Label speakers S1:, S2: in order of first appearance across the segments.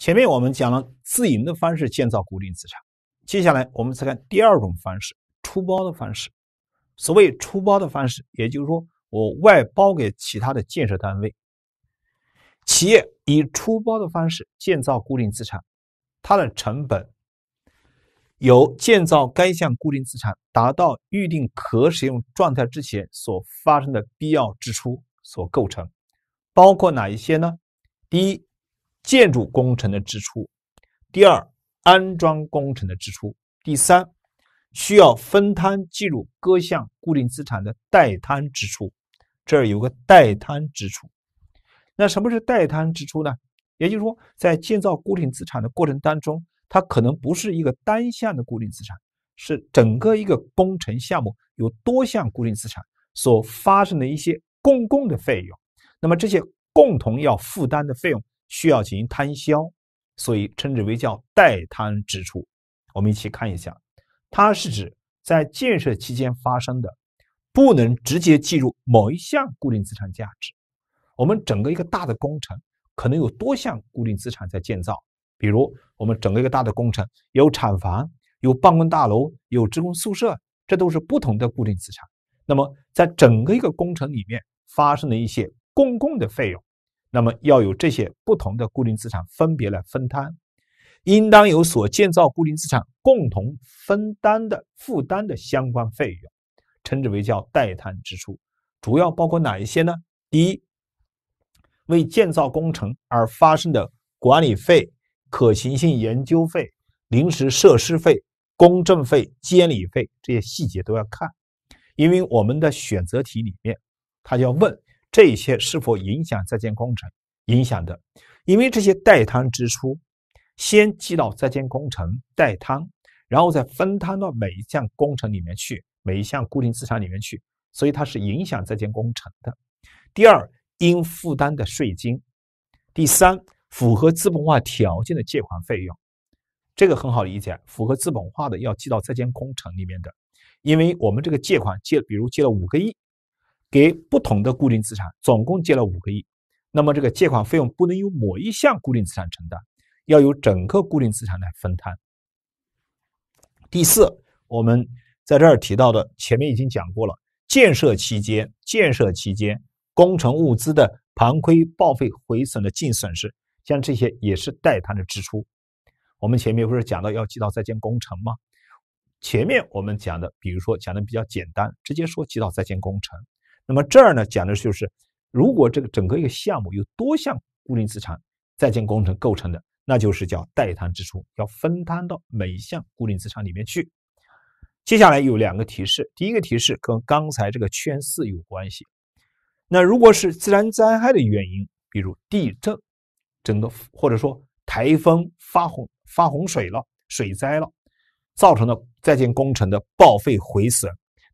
S1: 前面我们讲了自营的方式建造固定资产，接下来我们再看第二种方式，出包的方式。所谓出包的方式，也就是说我外包给其他的建设单位。企业以出包的方式建造固定资产，它的成本由建造该项固定资产达到预定可使用状态之前所发生的必要支出所构成，包括哪一些呢？第一。建筑工程的支出，第二安装工程的支出，第三需要分摊计入各项固定资产的待摊支出。这儿有个待摊支出，那什么是待摊支出呢？也就是说，在建造固定资产的过程当中，它可能不是一个单项的固定资产，是整个一个工程项目有多项固定资产所发生的一些公共的费用。那么这些共同要负担的费用。需要进行摊销，所以称之为叫待摊支出。我们一起看一下，它是指在建设期间发生的，不能直接计入某一项固定资产价值。我们整个一个大的工程，可能有多项固定资产在建造。比如，我们整个一个大的工程有厂房、有办公大楼、有职工宿舍，这都是不同的固定资产。那么，在整个一个工程里面发生的一些公共的费用。那么，要有这些不同的固定资产分别来分摊，应当由所建造固定资产共同分担的负担的相关费用，称之为叫待摊支出。主要包括哪一些呢？第一，为建造工程而发生的管理费、可行性研究费、临时设施费、公证费、监理费，这些细节都要看，因为我们的选择题里面，它就要问。这些是否影响在建工程？影响的，因为这些带摊支出先记到在建工程带摊，然后再分摊到每一项工程里面去，每一项固定资产里面去，所以它是影响在建工程的。第二，应负担的税金；第三，符合资本化条件的借款费用。这个很好理解，符合资本化的要记到在建工程里面的，因为我们这个借款借，比如借了五个亿。给不同的固定资产总共借了五个亿，那么这个借款费用不能由某一项固定资产承担，要由整个固定资产来分摊。第四，我们在这儿提到的前面已经讲过了，建设期间建设期间工程物资的盘亏、报废、毁损的净损失，像这些也是带摊的支出。我们前面不是讲到要记到在建工程吗？前面我们讲的，比如说讲的比较简单，直接说记到在建工程。那么这儿呢讲的就是，如果这个整个一个项目有多项固定资产在建工程构成的，那就是叫代摊支出，要分摊到每一项固定资产里面去。接下来有两个提示，第一个提示跟刚才这个圈四有关系。那如果是自然灾害的原因，比如地震，整个或者说台风发洪发洪水了、水灾了，造成的在建工程的报废毁损。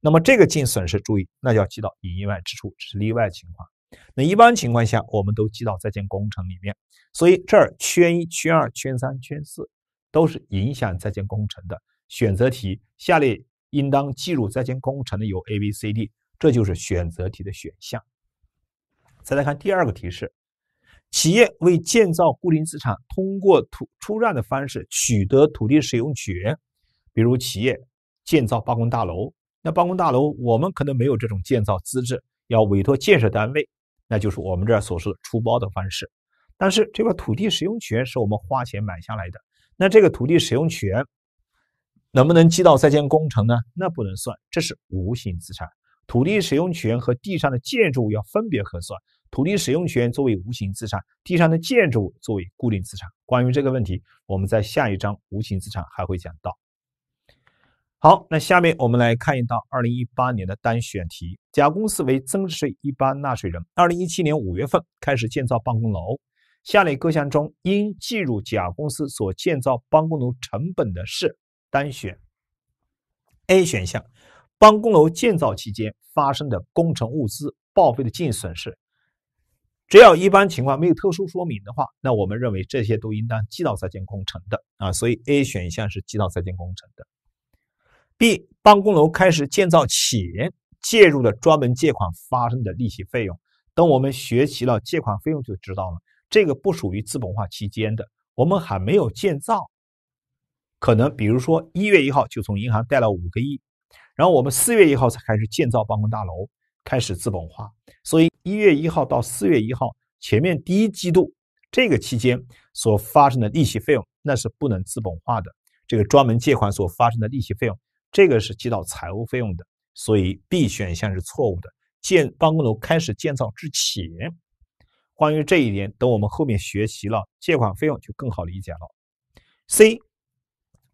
S1: 那么这个净损失，注意，那就要记到营业外支出，这是例外情况。那一般情况下，我们都记到在建工程里面。所以这儿圈一、圈二、圈三、圈四，都是影响在建工程的。选择题：下列应当计入在建工程的有 A、B、C、D，这就是选择题的选项。再来看第二个提示：企业为建造固定资产，通过土出让的方式取得土地使用权，比如企业建造办公大楼。那办公大楼，我们可能没有这种建造资质，要委托建设单位，那就是我们这儿所说的出包的方式。但是这块土地使用权是我们花钱买下来的，那这个土地使用权能不能记到在建工程呢？那不能算，这是无形资产。土地使用权和地上的建筑物要分别核算，土地使用权作为无形资产，地上的建筑物作为固定资产。关于这个问题，我们在下一章无形资产还会讲到。好，那下面我们来看一道二零一八年的单选题。甲公司为增值税一般纳税人，二零一七年五月份开始建造办公楼。下列各项中应计入甲公司所建造办公楼成本的是单选。A 选项，办公楼建造期间发生的工程物资报废的净损失，只要一般情况没有特殊说明的话，那我们认为这些都应当记到在建工程的啊，所以 A 选项是记到在建工程的。B 办公楼开始建造前，介入的专门借款发生的利息费用，等我们学习了借款费用就知道了。这个不属于资本化期间的，我们还没有建造，可能比如说一月一号就从银行贷了五个亿，然后我们四月一号才开始建造办公大楼，开始资本化。所以一月一号到四月一号前面第一季度这个期间所发生的利息费用，那是不能资本化的。这个专门借款所发生的利息费用。这个是记到财务费用的，所以 B 选项是错误的。建办公楼开始建造之前，关于这一点，等我们后面学习了借款费用就更好理解了。C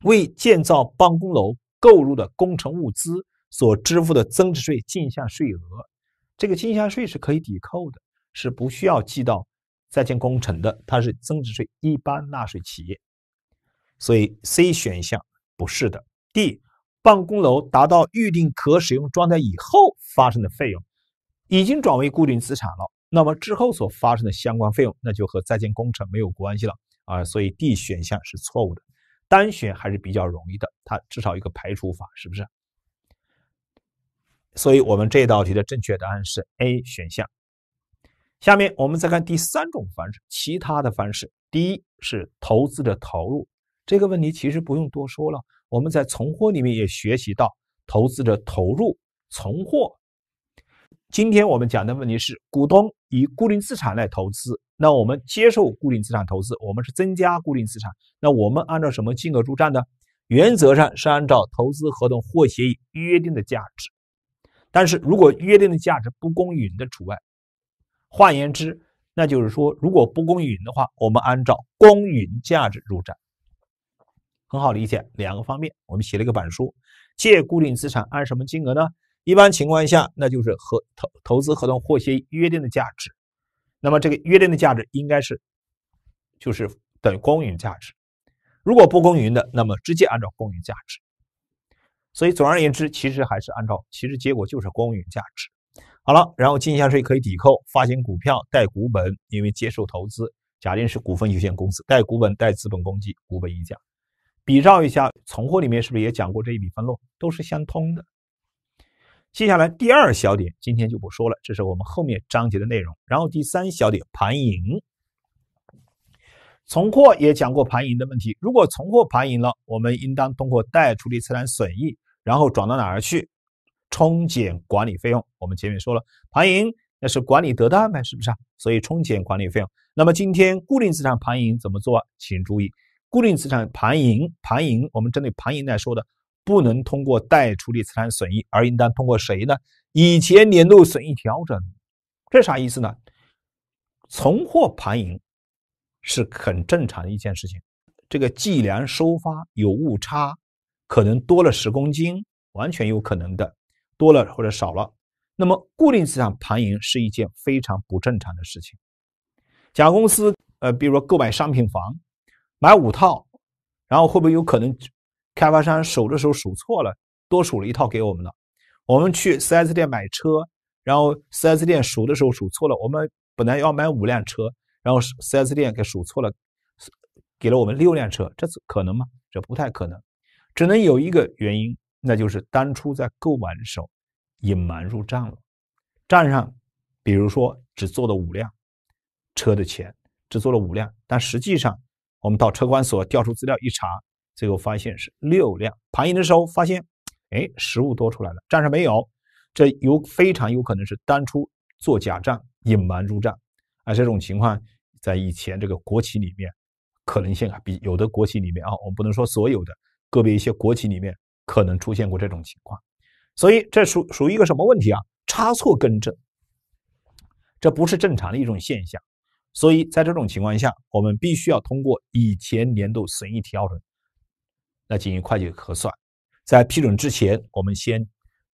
S1: 为建造办公楼购入的工程物资所支付的增值税进项税额，这个进项税是可以抵扣的，是不需要记到在建工程的，它是增值税一般纳税企业，所以 C 选项不是的。D。办公楼达到预定可使用状态以后发生的费用，已经转为固定资产了。那么之后所发生的相关费用，那就和在建工程没有关系了啊。所以 D 选项是错误的。单选还是比较容易的，它至少一个排除法，是不是？所以我们这道题的正确答案是 A 选项。下面我们再看第三种方式，其他的方式，第一是投资者投入。这个问题其实不用多说了，我们在存货里面也学习到投资者投入存货。今天我们讲的问题是股东以固定资产来投资，那我们接受固定资产投资，我们是增加固定资产。那我们按照什么金额入账呢？原则上是按照投资合同或协议约定的价值，但是如果约定的价值不公允的除外。换言之，那就是说，如果不公允的话，我们按照公允价值入账。很好理解，两个方面，我们写了一个板书，借固定资产按什么金额呢？一般情况下，那就是合投投资合同或协议约定的价值。那么这个约定的价值应该是，就是等于公允价值。如果不公允的，那么直接按照公允价值。所以总而言之，其实还是按照，其实结果就是公允价值。好了，然后进项税可以抵扣，发行股票带股本，因为接受投资，假定是股份有限公司，带股本带资本公积股本溢价。比照一下存货里面是不是也讲过这一笔分录，都是相通的。接下来第二小点今天就不说了，这是我们后面章节的内容。然后第三小点盘盈，存货也讲过盘盈的问题。如果存货盘盈了，我们应当通过“待处理资产损益”，然后转到哪儿去？冲减管理费用。我们前面说了，盘盈那是管理得当呗，是不是啊？所以冲减管理费用。那么今天固定资产盘盈怎么做？请注意。固定资产盘盈，盘盈，我们针对盘盈来说的，不能通过待处理资产损益，而应当通过谁呢？以前年度损益调整，这啥意思呢？存货盘盈是很正常的一件事情，这个计量收发有误差，可能多了十公斤，完全有可能的，多了或者少了。那么固定资产盘盈是一件非常不正常的事情。甲公司，呃，比如说购买商品房。买五套，然后会不会有可能开发商数的时候数错了，多数了一套给我们了？我们去 4S 店买车，然后 4S 店数的时候数错了，我们本来要买五辆车，然后 4S 店给数错了，给了我们六辆车，这可能吗？这不太可能，只能有一个原因，那就是当初在购买的时候隐瞒入账了，账上比如说只做了五辆车的钱，只做了五辆，但实际上。我们到车管所调出资料一查，最后发现是六辆。盘盈的时候发现，哎，实物多出来了，账上没有，这有非常有可能是当初做假账隐瞒入账。啊，这种情况在以前这个国企里面，可能性啊比有的国企里面啊，我们不能说所有的个别一些国企里面可能出现过这种情况。所以这属属于一个什么问题啊？差错更正，这不是正常的一种现象。所以在这种情况下，我们必须要通过以前年度损益调整来进行会计核算。在批准之前，我们先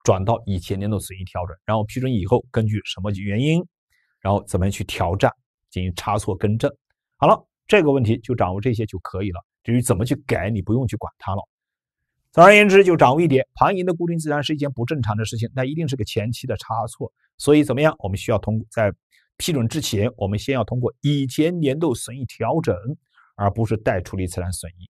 S1: 转到以前年度损益调整，然后批准以后，根据什么原因，然后怎么样去调账，进行差错更正。好了，这个问题就掌握这些就可以了。至于怎么去改，你不用去管它了。总而言之，就掌握一点：盘盈的固定资产是一件不正常的事情，那一定是个前期的差错。所以怎么样，我们需要通过在。批准之前，我们先要通过以前年度损益调整，而不是待处理自产损益。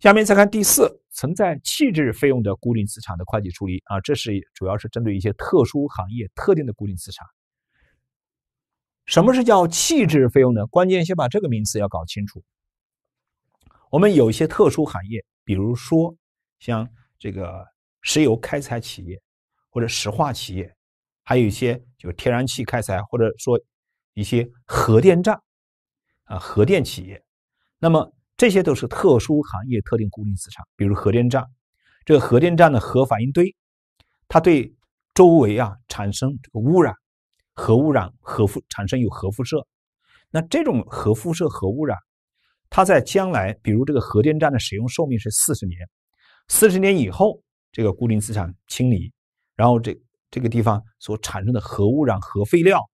S1: 下面再看第四，存在弃置费用的固定资产的会计处理啊，这是主要是针对一些特殊行业特定的固定资产。什么是叫弃置费用呢？关键先把这个名词要搞清楚。我们有一些特殊行业，比如说像这个石油开采企业或者石化企业。还有一些就是天然气开采，或者说一些核电站，啊，核电企业，那么这些都是特殊行业特定固定资产，比如核电站，这个核电站的核反应堆，它对周围啊产生这个污染，核污染、核辐产生有核辐射，那这种核辐射、核污染，它在将来，比如这个核电站的使用寿命是四十年，四十年以后这个固定资产清理，然后这。这个地方所产生的核污染、核废料，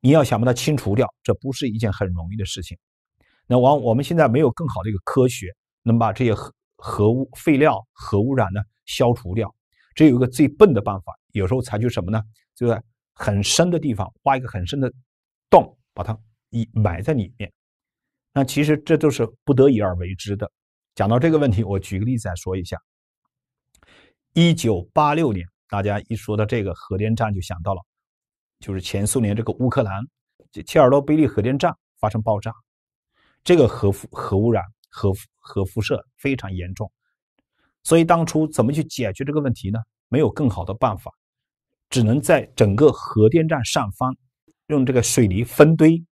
S1: 你要想把它清除掉，这不是一件很容易的事情。那往我们现在没有更好的一个科学能把这些核核污废料、核污染呢消除掉。这有一个最笨的办法，有时候采取什么呢？就在很深的地方挖一个很深的洞，把它一埋在里面。那其实这都是不得已而为之的。讲到这个问题，我举个例子再说一下：一九八六年。大家一说到这个核电站，就想到了就是前苏联这个乌克兰切尔诺贝利核电站发生爆炸，这个核辐核污染核核辐射非常严重，所以当初怎么去解决这个问题呢？没有更好的办法，只能在整个核电站上方用这个水泥分堆，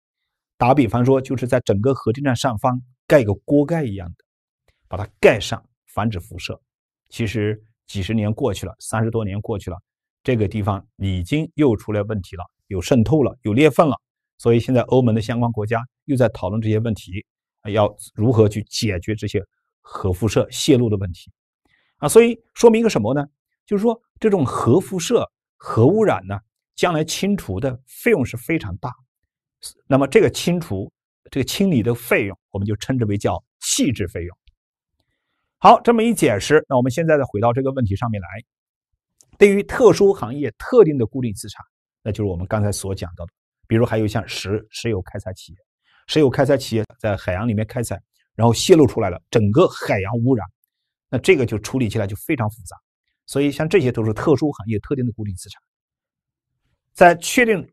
S1: 打比方说，就是在整个核电站上方盖个锅盖一样的，把它盖上，防止辐射。其实。几十年过去了，三十多年过去了，这个地方已经又出来问题了，有渗透了，有裂缝了。所以现在欧盟的相关国家又在讨论这些问题，要如何去解决这些核辐射泄露的问题啊？所以说明一个什么呢？就是说这种核辐射、核污染呢，将来清除的费用是非常大。那么这个清除、这个清理的费用，我们就称之为叫弃置费用。好，这么一解释，那我们现在再回到这个问题上面来。对于特殊行业特定的固定资产，那就是我们刚才所讲到的，比如还有像石石油开采企业，石油开采企业在海洋里面开采，然后泄露出来了，整个海洋污染，那这个就处理起来就非常复杂。所以，像这些都是特殊行业特定的固定资产，在确定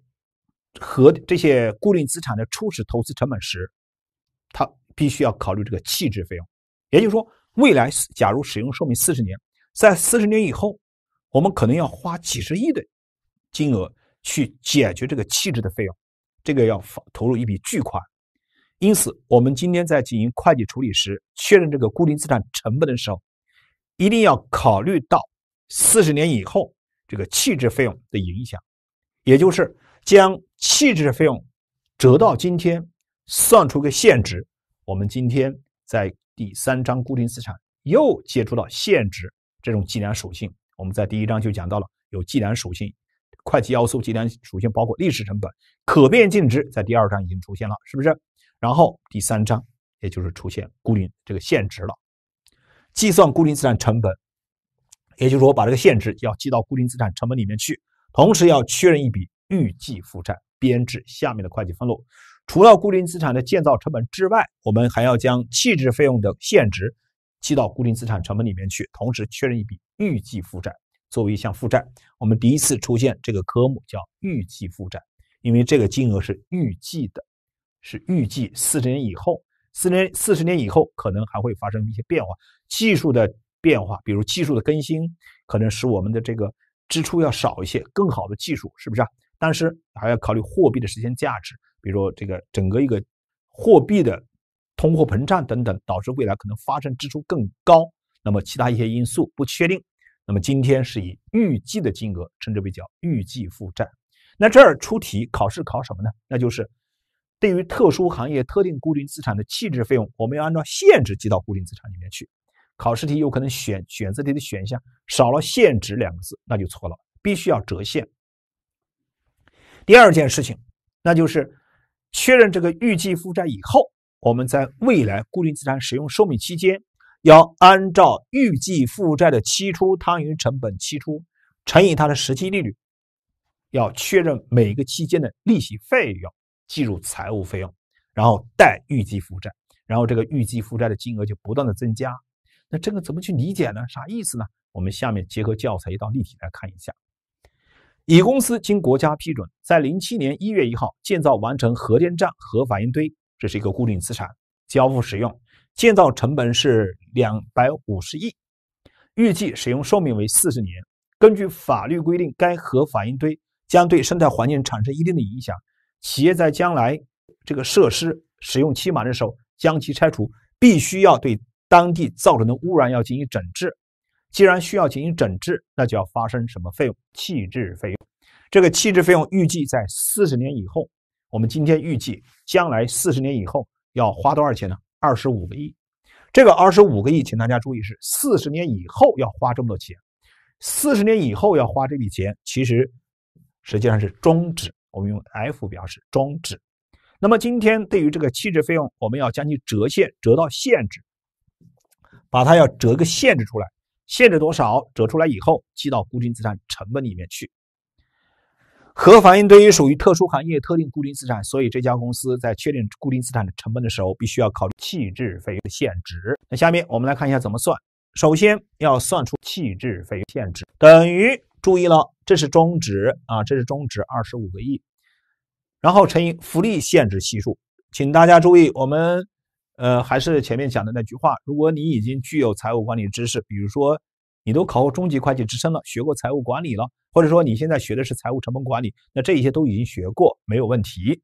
S1: 和这些固定资产的初始投资成本时，它必须要考虑这个弃置费用，也就是说。未来，假如使用寿命四十年，在四十年以后，我们可能要花几十亿的金额去解决这个弃置的费用，这个要投入一笔巨款。因此，我们今天在进行会计处理时，确认这个固定资产成本的时候，一定要考虑到四十年以后这个弃置费用的影响，也就是将弃置费用折到今天，算出个现值。我们今天在。第三章固定资产又接触到现值这种计量属性，我们在第一章就讲到了有计量属性，会计要素计量属性包括历史成本、可变净值，在第二章已经出现了，是不是？然后第三章也就是出现固定这个现值了，计算固定资产成本，也就是说把这个现值要记到固定资产成本里面去，同时要确认一笔预计负债，编制下面的会计分录。除了固定资产的建造成本之外，我们还要将弃置费用的现值记到固定资产成本里面去，同时确认一笔预计负债作为一项负债。我们第一次出现这个科目叫预计负债，因为这个金额是预计的，是预计四十年以后，四年四十年以后可能还会发生一些变化，技术的变化，比如技术的更新，可能使我们的这个支出要少一些，更好的技术是不是啊？但是还要考虑货币的时间价值。比如说，这个整个一个货币的通货膨胀等等，导致未来可能发生支出更高。那么其他一些因素不确定。那么今天是以预计的金额称之为叫预计负债。那这儿出题考试考什么呢？那就是对于特殊行业特定固定资产的弃置费用，我们要按照限制记到固定资产里面去。考试题有可能选选择题的选项少了“限值”两个字，那就错了，必须要折现。第二件事情，那就是。确认这个预计负债以后，我们在未来固定资产使用寿命期间，要按照预计负债的期初摊余成本期初乘以它的实际利率，要确认每个期间的利息费用，计入财务费用，然后贷预计负债，然后这个预计负债的金额就不断的增加。那这个怎么去理解呢？啥意思呢？我们下面结合教材一道例题来看一下。乙公司经国家批准，在零七年一月一号建造完成核电站核反应堆，这是一个固定资产，交付使用。建造成本是两百五十亿，预计使用寿命为四十年。根据法律规定，该核反应堆将对生态环境产生一定的影响。企业在将来这个设施使用期满的时候，将其拆除，必须要对当地造成的污染要进行整治。既然需要进行整治，那就要发生什么费用？弃置费用。这个弃置费用预计在四十年以后。我们今天预计将来四十年以后要花多少钱呢？二十五个亿。这个二十五个亿，请大家注意，是四十年以后要花这么多钱。四十年以后要花这笔钱，其实实际上是终止。我们用 F 表示终止。那么今天对于这个弃置费用，我们要将其折现，折到限制，把它要折个限制出来。限制多少折出来以后记到固定资产成本里面去。核反应堆属于特殊行业特定固定资产，所以这家公司在确定固定资产的成本的时候，必须要考虑弃置费用限制。那下面我们来看一下怎么算。首先要算出弃置费用限制，等于注意了，这是终止啊，这是终止二十五个亿，然后乘以福利限制系数。请大家注意，我们。呃，还是前面讲的那句话，如果你已经具有财务管理知识，比如说你都考过中级会计职称了，学过财务管理了，或者说你现在学的是财务成本管理，那这一些都已经学过，没有问题。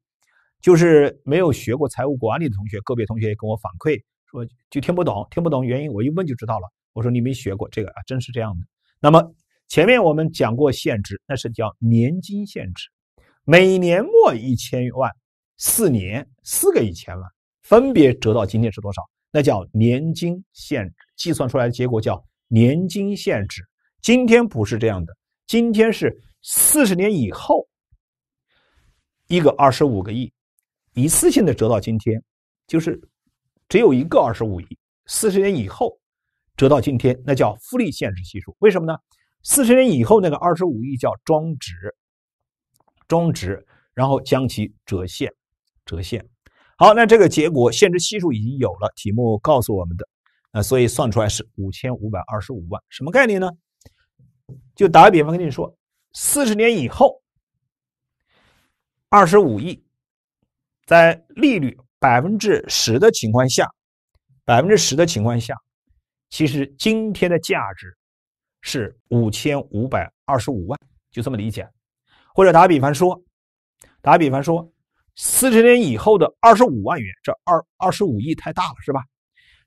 S1: 就是没有学过财务管理的同学，个别同学也跟我反馈说就听不懂，听不懂原因，我一问就知道了。我说你没学过这个啊，真是这样的。那么前面我们讲过限制，那是叫年金限制，每年末一千万，四年四个一千万。分别折到今天是多少？那叫年金限制，计算出来的结果叫年金限制。今天不是这样的，今天是四十年以后一个二十五个亿，一次性的折到今天，就是只有一个二十五亿。四十年以后折到今天，那叫复利限制系数。为什么呢？四十年以后那个二十五亿叫终值，终值，然后将其折现，折现。好，那这个结果现值系数已经有了，题目告诉我们的，啊，所以算出来是五千五百二十五万。什么概念呢？就打个比方跟你说，四十年以后二十五亿，在利率百分之十的情况下，百分之十的情况下，其实今天的价值是五千五百二十五万，就这么理解。或者打比方说，打比方说。四十年以后的二十五万元，这二二十五亿太大了，是吧？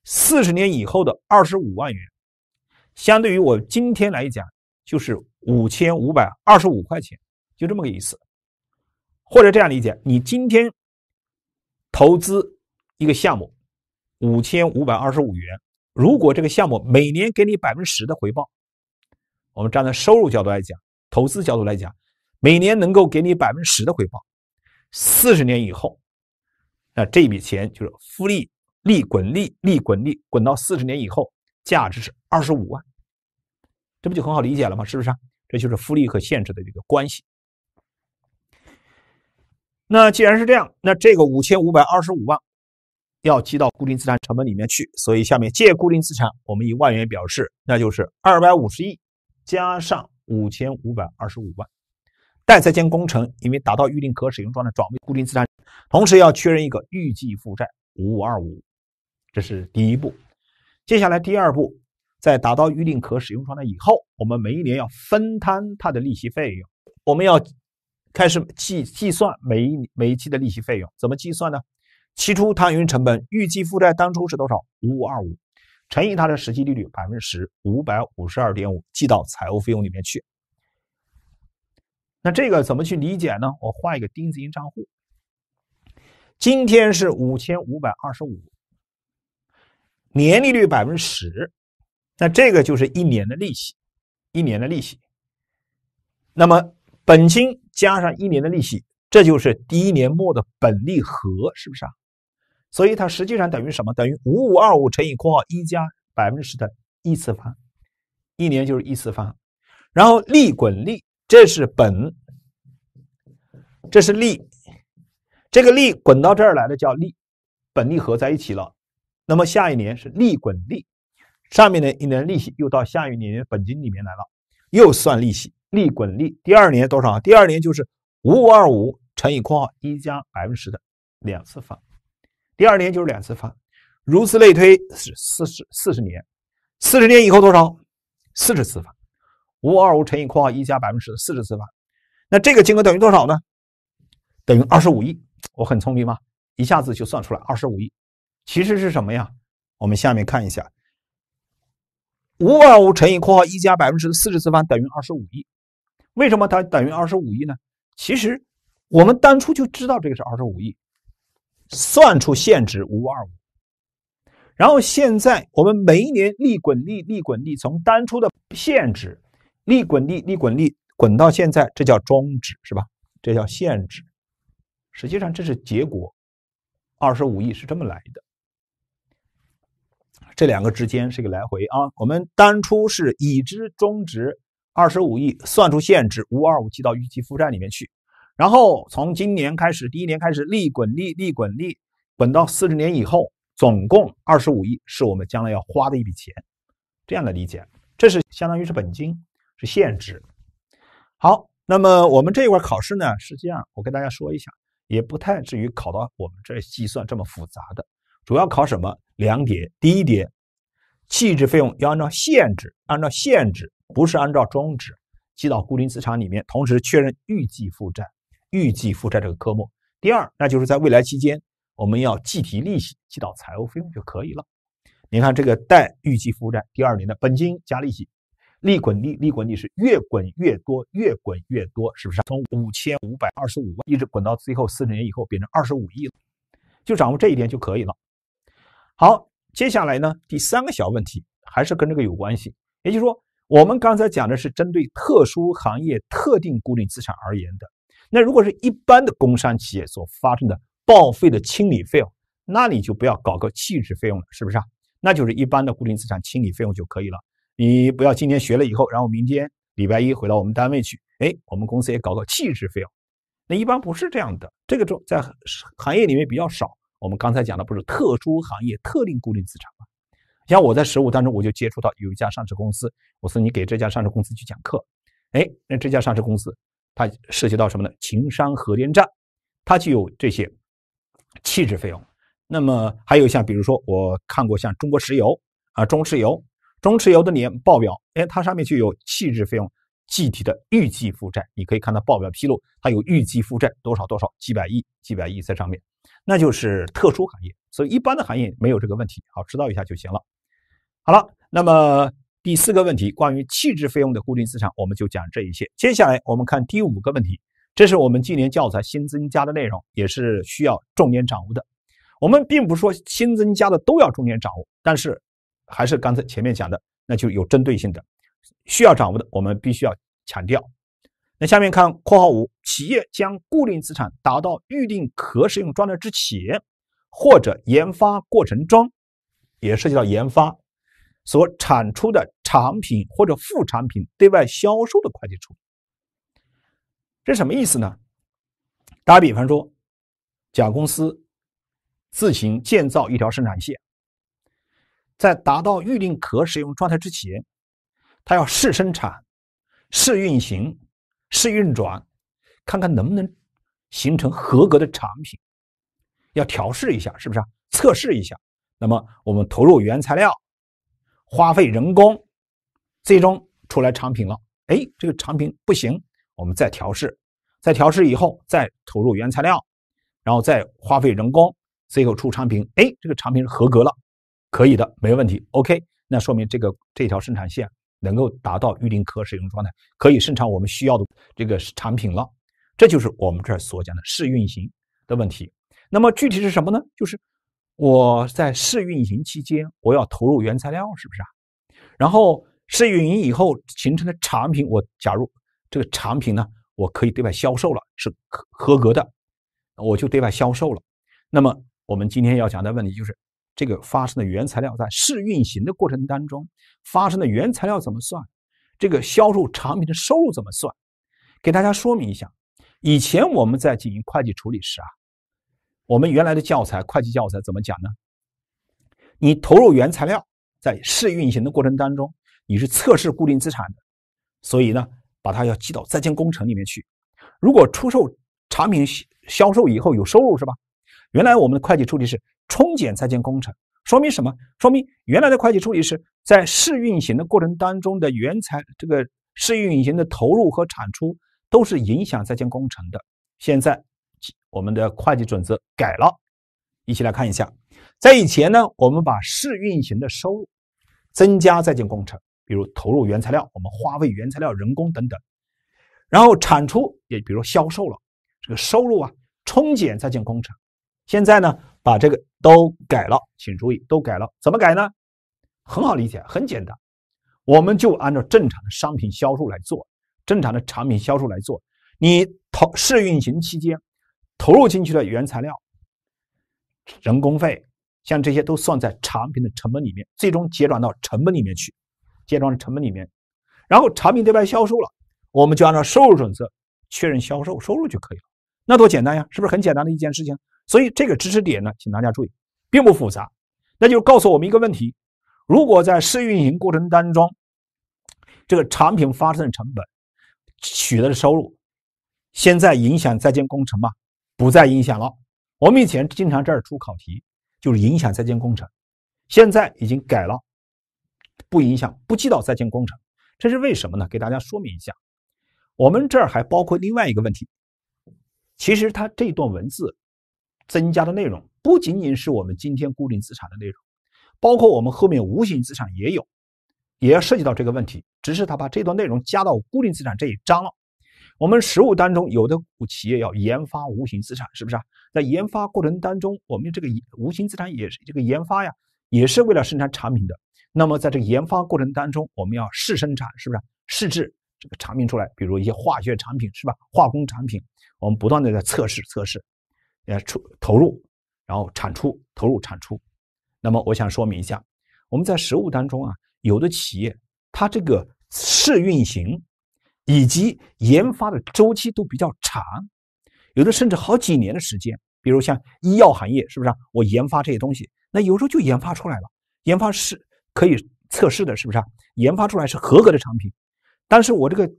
S1: 四十年以后的二十五万元，相对于我今天来讲，就是五千五百二十五块钱，就这么个意思。或者这样理解：你今天投资一个项目，五千五百二十五元，如果这个项目每年给你百分之十的回报，我们站在收入角度来讲，投资角度来讲，每年能够给你百分之十的回报。四十年以后，那这笔钱就是复利，利滚利，利滚利，滚到四十年以后，价值是二十五万，这不就很好理解了吗？是不是？这就是复利和限制的这个关系。那既然是这样，那这个五千五百二十五万要记到固定资产成本里面去，所以下面借固定资产，我们以万元表示，那就是二百五十亿加上五千五百二十五万。待在建工程因为达到预定可使用状态转为固定资产，同时要确认一个预计负债五五二五，这是第一步。接下来第二步，在达到预定可使用状态以后，我们每一年要分摊它的利息费用，我们要开始计计算每一每一期的利息费用，怎么计算呢？期初摊余成本预计负债当初是多少？五五二五乘以它的实际利率百分之十五百五十二点五，记到财务费用里面去。那这个怎么去理解呢？我画一个钉子型账户，今天是五千五百二十五，年利率百分之十，那这个就是一年的利息，一年的利息。那么本金加上一年的利息，这就是第一年末的本利和，是不是啊？所以它实际上等于什么？等于五五二五乘以括号一加百分之十的一次方，一年就是一次方，然后利滚利。这是本，这是利，这个利滚到这儿来的叫利，本利合在一起了。那么下一年是利滚利，上面的一年利息又到下一年的本金里面来了，又算利息，利滚利。第二年多少？第二年就是五五二五乘以括号一加百分之十的两次方，第二年就是两次方，如此类推是四十四十年，四十年以后多少？四十次方。五二五乘以括号一加百分之十的四十次方，那这个金额等于多少呢？等于二十五亿。我很聪明吗？一下子就算出来二十五亿。其实是什么呀？我们下面看一下，五二五乘以括号一加百分之十的四十次方等于二十五亿。为什么它等于二十五亿呢？其实我们当初就知道这个是二十五亿，算出现值五二五，然后现在我们每一年利滚利，利滚利，从当初的现值。利滚利，利滚利，滚到现在，这叫终止，是吧？这叫限制。实际上，这是结果。二十五亿是这么来的。这两个之间是一个来回啊。我们当初是已知终值二十五亿，算出限值五二五七到预期负债里面去。然后从今年开始，第一年开始利滚利，利滚利，滚到四十年以后，总共二十五亿，是我们将来要花的一笔钱。这样的理解，这是相当于是本金。是限制，好，那么我们这一块考试呢是这样，我跟大家说一下，也不太至于考到我们这计算这么复杂的，主要考什么两点？第一点，弃置费用要按照限制，按照限制，不是按照终止，记到固定资产里面，同时确认预计负债，预计负债这个科目。第二，那就是在未来期间，我们要计提利息，记到财务费用就可以了。你看这个贷预计负债，第二年的本金加利息。利滚利，利滚利是越滚越多，越滚越多，是不是？从五千五百二十五万一直滚到最后四十年以后变成二十五亿了，就掌握这一点就可以了。好，接下来呢，第三个小问题还是跟这个有关系，也就是说，我们刚才讲的是针对特殊行业特定固定资产而言的。那如果是一般的工商企业所发生的报废的清理费用，那你就不要搞个弃置费用了，是不是？啊？那就是一般的固定资产清理费用就可以了。你不要今天学了以后，然后明天礼拜一回到我们单位去，哎，我们公司也搞个气质费用，那一般不是这样的，这个中在行业里面比较少。我们刚才讲的不是特殊行业特定固定资产嘛？像我在实务当中我就接触到有一家上市公司，我说你给这家上市公司去讲课，哎，那这家上市公司它涉及到什么呢？秦山核电站，它就有这些气质费用。那么还有像比如说我看过像中国石油啊，中石油。中石油的年报表，哎，它上面就有弃置费用计提的预计负债，你可以看到报表披露，它有预计负债多少多少几百亿、几百亿在上面，那就是特殊行业，所以一般的行业没有这个问题，好知道一下就行了。好了，那么第四个问题关于弃置费用的固定资产，我们就讲这一些。接下来我们看第五个问题，这是我们今年教材新增加的内容，也是需要重点掌握的。我们并不说新增加的都要重点掌握，但是。还是刚才前面讲的，那就是有针对性的，需要掌握的，我们必须要强调。那下面看括号五，企业将固定资产达到预定可使用状态之前，或者研发过程中，也涉及到研发所产出的产品或者副产品对外销售的会计处理，这什么意思呢？打比方说，甲公司自行建造一条生产线。在达到预定可使用状态之前，它要试生产、试运行、试运转，看看能不能形成合格的产品，要调试一下，是不是？测试一下。那么我们投入原材料，花费人工，最终出来产品了。哎，这个产品不行，我们再调试。再调试以后，再投入原材料，然后再花费人工，最后出产品。哎，这个产品是合格了。可以的，没问题。OK，那说明这个这条生产线能够达到预定可使用状态，可以生产我们需要的这个产品了。这就是我们这儿所讲的试运行的问题。那么具体是什么呢？就是我在试运行期间，我要投入原材料，是不是啊？然后试运营以后形成的产品，我假如这个产品呢，我可以对外销售了，是合合格的，我就对外销售了。那么我们今天要讲的问题就是。这个发生的原材料在试运行的过程当中发生的原材料怎么算？这个销售产品的收入怎么算？给大家说明一下，以前我们在进行会计处理时啊，我们原来的教材会计教材怎么讲呢？你投入原材料在试运行的过程当中，你是测试固定资产的，所以呢，把它要记到在建工程里面去。如果出售产品销售以后有收入是吧？原来我们的会计处理是。冲减在建工程，说明什么？说明原来的会计处理是在试运行的过程当中的原材这个试运行的投入和产出都是影响在建工程的。现在我们的会计准则改了，一起来看一下。在以前呢，我们把试运行的收入增加在建工程，比如投入原材料，我们花费原材料、人工等等，然后产出也比如销售了，这个收入啊冲减在建工程。现在呢？把这个都改了，请注意，都改了，怎么改呢？很好理解，很简单，我们就按照正常的商品销售来做，正常的产品销售来做。你投试运行期间投入进去的原材料、人工费，像这些都算在产品的成本里面，最终结转到成本里面去，结转成本里面。然后产品对外销售了，我们就按照收入准则确认销售收入就可以了。那多简单呀，是不是很简单的一件事情？所以这个知识点呢，请大家注意，并不复杂。那就告诉我们一个问题：如果在试运行过程当中，这个产品发生的成本取得的收入，现在影响在建工程吗？不再影响了。我们以前经常这儿出考题，就是影响在建工程，现在已经改了，不影响，不记到在建工程。这是为什么呢？给大家说明一下，我们这儿还包括另外一个问题。其实他这段文字。增加的内容不仅仅是我们今天固定资产的内容，包括我们后面无形资产也有，也要涉及到这个问题。只是他把这段内容加到固定资产这一章了。我们实务当中有的企业要研发无形资产，是不是啊？在研发过程当中，我们这个无形资产也是这个研发呀，也是为了生产产品的。那么在这个研发过程当中，我们要试生产，是不是试制这个产品出来？比如一些化学产品是吧？化工产品，我们不断的在测试测试。呃，出投入，然后产出，投入产出。那么我想说明一下，我们在实物当中啊，有的企业它这个试运行以及研发的周期都比较长，有的甚至好几年的时间。比如像医药行业，是不是啊？我研发这些东西，那有时候就研发出来了，研发是可以测试的，是不是啊？研发出来是合格的产品，但是我这个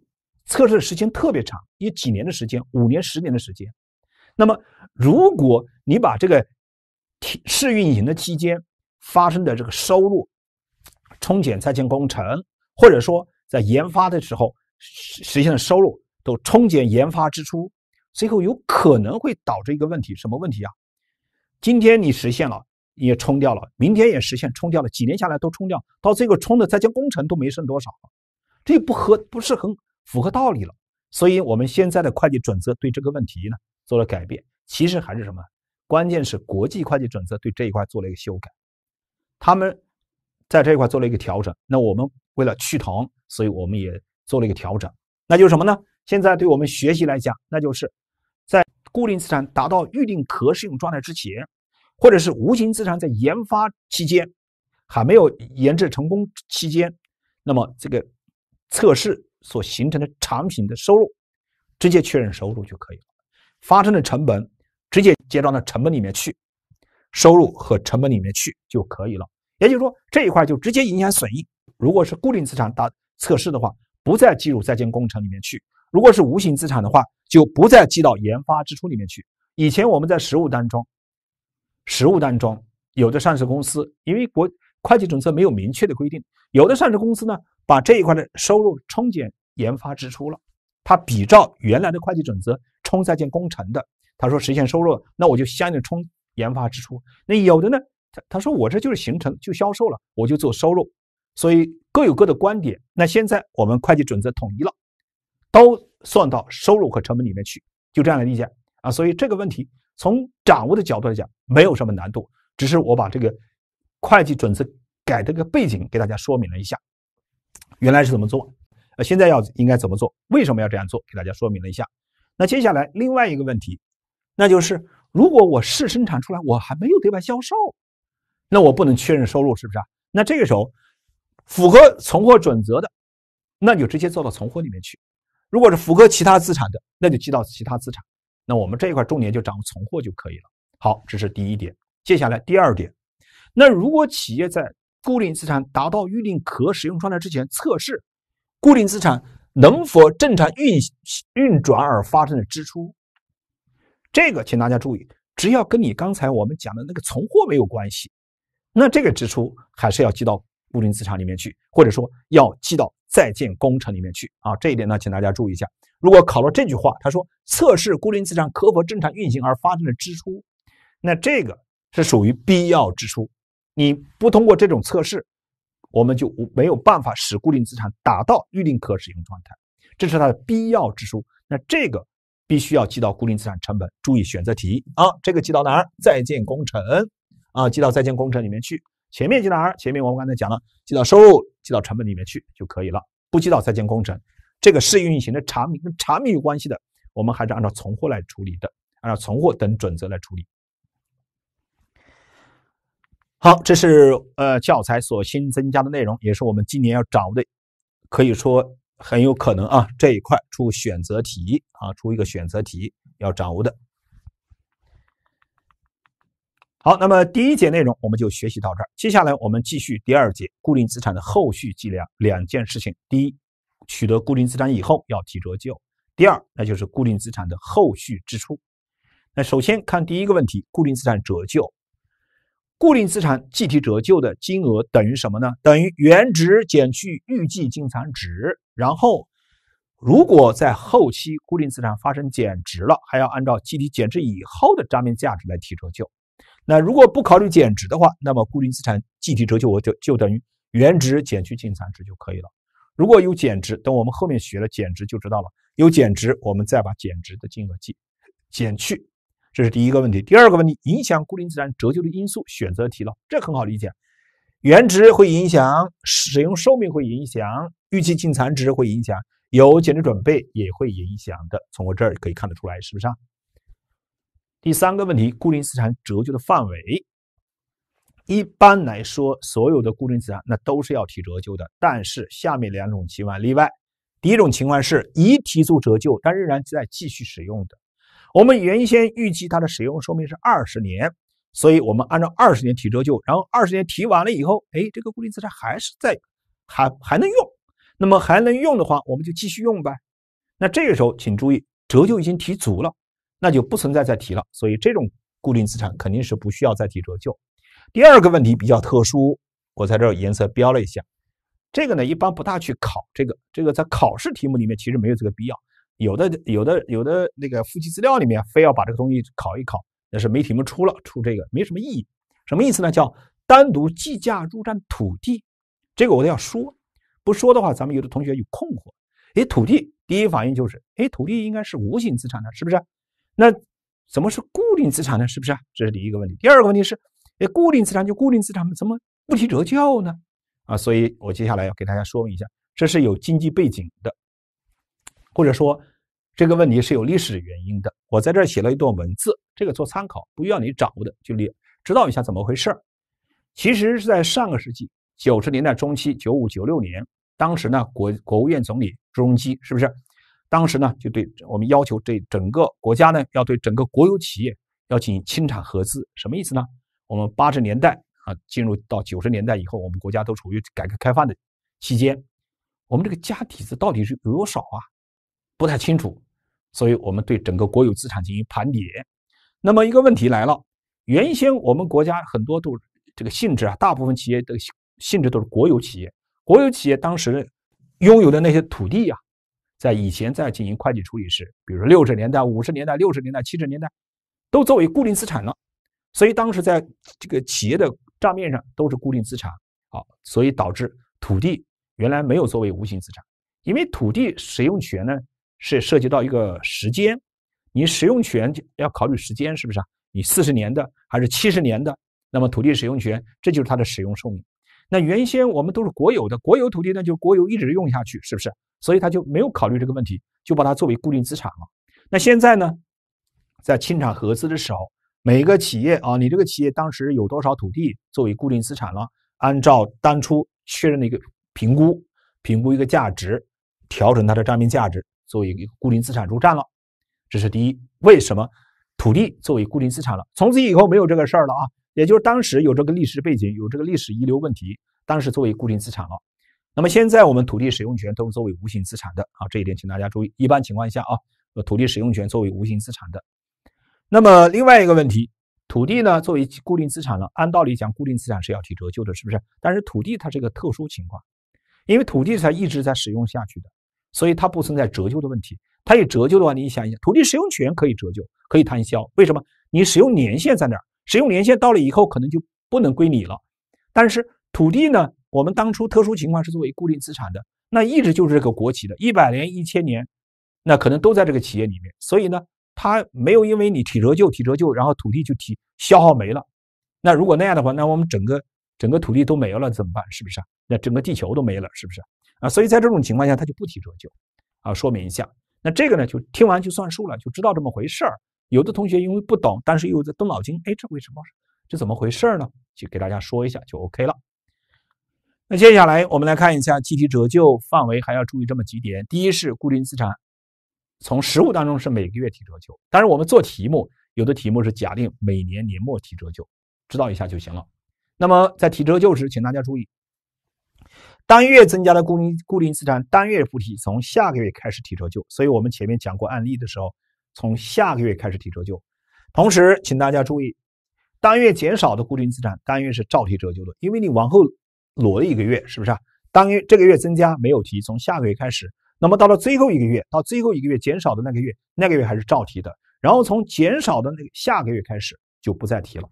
S1: 测试的时间特别长，一几年的时间，五年、十年的时间。那么，如果你把这个试运营的期间发生的这个收入冲减拆迁工程，或者说在研发的时候实现的收入都冲减研发支出，最后有可能会导致一个问题，什么问题啊？今天你实现了也冲掉了，明天也实现冲掉了，几年下来都冲掉，到最后冲的拆迁工程都没剩多少了，这不合不是很符合道理了。所以，我们现在的会计准则对这个问题呢？做了改变，其实还是什么？关键是国际会计准则对这一块做了一个修改，他们在这一块做了一个调整。那我们为了趋同，所以我们也做了一个调整。那就是什么呢？现在对我们学习来讲，那就是在固定资产达到预定可使用状态之前，或者是无形资产在研发期间还没有研制成功期间，那么这个测试所形成的产品的收入，直接确认收入就可以了。发生的成本直接结转到成本里面去，收入和成本里面去就可以了。也就是说，这一块就直接影响损益。如果是固定资产打测试的话，不再计入在建工程里面去；如果是无形资产的话，就不再记到研发支出里面去。以前我们在实物当中，实物当中有的上市公司因为国会计准则没有明确的规定，有的上市公司呢把这一块的收入冲减研发支出了，它比照原来的会计准则。冲在建工程的，他说实现收入，那我就相应冲研发支出。那有的呢，他他说我这就是形成就销售了，我就做收入。所以各有各的观点。那现在我们会计准则统一了，都算到收入和成本里面去，就这样的理解啊。所以这个问题从掌握的角度来讲没有什么难度，只是我把这个会计准则改这个背景给大家说明了一下，原来是怎么做，呃，现在要应该怎么做，为什么要这样做，给大家说明了一下。那接下来另外一个问题，那就是如果我试生产出来，我还没有对外销售，那我不能确认收入是不是啊？那这个时候符合存货准则的，那就直接做到存货里面去；如果是符合其他资产的，那就记到其他资产。那我们这一块重点就掌握存货就可以了。好，这是第一点。接下来第二点，那如果企业在固定资产达到预定可使用状态之前测试固定资产。能否正常运运转而发生的支出，这个请大家注意，只要跟你刚才我们讲的那个存货没有关系，那这个支出还是要记到固定资产里面去，或者说要记到在建工程里面去啊。这一点呢，请大家注意一下。如果考了这句话，他说测试固定资产可否正常运行而发生的支出，那这个是属于必要支出，你不通过这种测试。我们就无没有办法使固定资产达到预定可使用状态，这是它的必要支出。那这个必须要记到固定资产成本。注意选择题啊，这个记到哪儿？在建工程啊，记到在建工程里面去。前面记哪儿？前面我们刚才讲了，记到收入、记到成本里面去就可以了。不记到在建工程。这个试运行的查明跟查明有关系的，我们还是按照存货来处理的，按照存货等准则来处理。好，这是呃教材所新增加的内容，也是我们今年要掌握的，可以说很有可能啊这一块出选择题啊，出一个选择题要掌握的。好，那么第一节内容我们就学习到这儿，接下来我们继续第二节固定资产的后续计量，两件事情：第一，取得固定资产以后要提折旧；第二，那就是固定资产的后续支出。那首先看第一个问题，固定资产折旧。固定资产计提折旧的金额等于什么呢？等于原值减去预计净残值。然后，如果在后期固定资产发生减值了，还要按照计提减值以后的账面价值来提折旧。那如果不考虑减值的话，那么固定资产计提折旧我就就等于原值减去净残值就可以了。如果有减值，等我们后面学了减值就知道了。有减值，我们再把减值的金额计减去。这是第一个问题，第二个问题，影响固定资产折旧的因素选择题了，这很好理解，原值会影响，使用寿命会影响，预期净残值会影响，有减值准备也会影响的，从我这儿可以看得出来，是不是啊？第三个问题，固定资产折旧的范围，一般来说，所有的固定资产那都是要提折旧的，但是下面两种情况例外，第一种情况是已提出折旧，但仍然在继续使用的。我们原先预计它的使用寿命是二十年，所以我们按照二十年提折旧，然后二十年提完了以后，哎，这个固定资产还是在，还还能用，那么还能用的话，我们就继续用呗。那这个时候，请注意，折旧已经提足了，那就不存在再提了，所以这种固定资产肯定是不需要再提折旧。第二个问题比较特殊，我在这儿颜色标了一下，这个呢一般不大去考，这个这个在考试题目里面其实没有这个必要。有的有的有的那个复习资料里面，非要把这个东西考一考，那是媒体们出了出这个，没什么意义。什么意思呢？叫单独计价入占土地，这个我都要说，不说的话，咱们有的同学有困惑。哎，土地，第一反应就是，哎，土地应该是无形资产呢，是不是？那什么是固定资产呢？是不是？这是第一个问题。第二个问题是，哎，固定资产就固定资产怎么不提折旧呢？啊，所以我接下来要给大家说明一下，这是有经济背景的。或者说，这个问题是有历史原因的。我在这儿写了一段文字，这个做参考，不需要你掌握的就你知道一下怎么回事儿。其实是在上个世纪九十年代中期，九五九六年，当时呢，国国务院总理朱镕基是不是？当时呢，就对我们要求，这整个国家呢，要对整个国有企业要进行清产核资，什么意思呢？我们八十年代啊，进入到九十年代以后，我们国家都处于改革开放的期间，我们这个家底子到底是有多少啊？不太清楚，所以我们对整个国有资产进行盘点。那么一个问题来了：原先我们国家很多都这个性质啊，大部分企业的性质都是国有企业。国有企业当时拥有的那些土地啊，在以前在进行会计处理时，比如说六十年代、五十年代、六十年代、七十年代，都作为固定资产了。所以当时在这个企业的账面上都是固定资产。啊，所以导致土地原来没有作为无形资产，因为土地使用权呢。是涉及到一个时间，你使用权要考虑时间是不是啊？你四十年的还是七十年的？那么土地使用权，这就是它的使用寿命。那原先我们都是国有的，国有土地那就国有一直用下去，是不是？所以他就没有考虑这个问题，就把它作为固定资产了。那现在呢，在清产核资的时候，每一个企业啊，你这个企业当时有多少土地作为固定资产了？按照当初确认的一个评估，评估一个价值，调整它的账面价值。作为一个固定资产入账了，这是第一。为什么土地作为固定资产了？从此以后没有这个事儿了啊！也就是当时有这个历史背景，有这个历史遗留问题，当时作为固定资产了。那么现在我们土地使用权都作为无形资产的啊，这一点请大家注意。一般情况下啊，土地使用权作为无形资产的。那么另外一个问题，土地呢作为固定资产了，按道理讲固定资产是要提折旧的，是不是？但是土地它是个特殊情况，因为土地它一直在使用下去的。所以它不存在折旧的问题，它有折旧的话，你想一想，土地使用权可以折旧，可以摊销，为什么？你使用年限在哪儿？使用年限到了以后，可能就不能归你了。但是土地呢？我们当初特殊情况是作为固定资产的，那一直就是这个国企的，一百年、一千年，那可能都在这个企业里面。所以呢，它没有因为你提折旧、提折旧，然后土地就提消耗没了。那如果那样的话，那我们整个整个土地都没了怎么办？是不是啊？那整个地球都没了，是不是？啊，所以在这种情况下，他就不提折旧，啊，说明一下。那这个呢，就听完就算数了，就知道这么回事儿。有的同学因为不懂，但是又在动脑筋，哎，这为什么？这怎么回事儿呢？就给大家说一下，就 OK 了。那接下来我们来看一下计提折旧范围，还要注意这么几点：第一是固定资产，从实物当中是每个月提折旧，但是我们做题目，有的题目是假定每年年末提折旧，知道一下就行了。那么在提折旧时，请大家注意。当月增加的固定固定资产，当月不提，从下个月开始提折旧。所以我们前面讲过案例的时候，从下个月开始提折旧。同时，请大家注意，当月减少的固定资产，当月是照提折旧的，因为你往后挪了一个月，是不是啊？当月这个月增加没有提，从下个月开始。那么到了最后一个月，到最后一个月减少的那个月，那个月还是照提的。然后从减少的那下个月开始，就不再提了。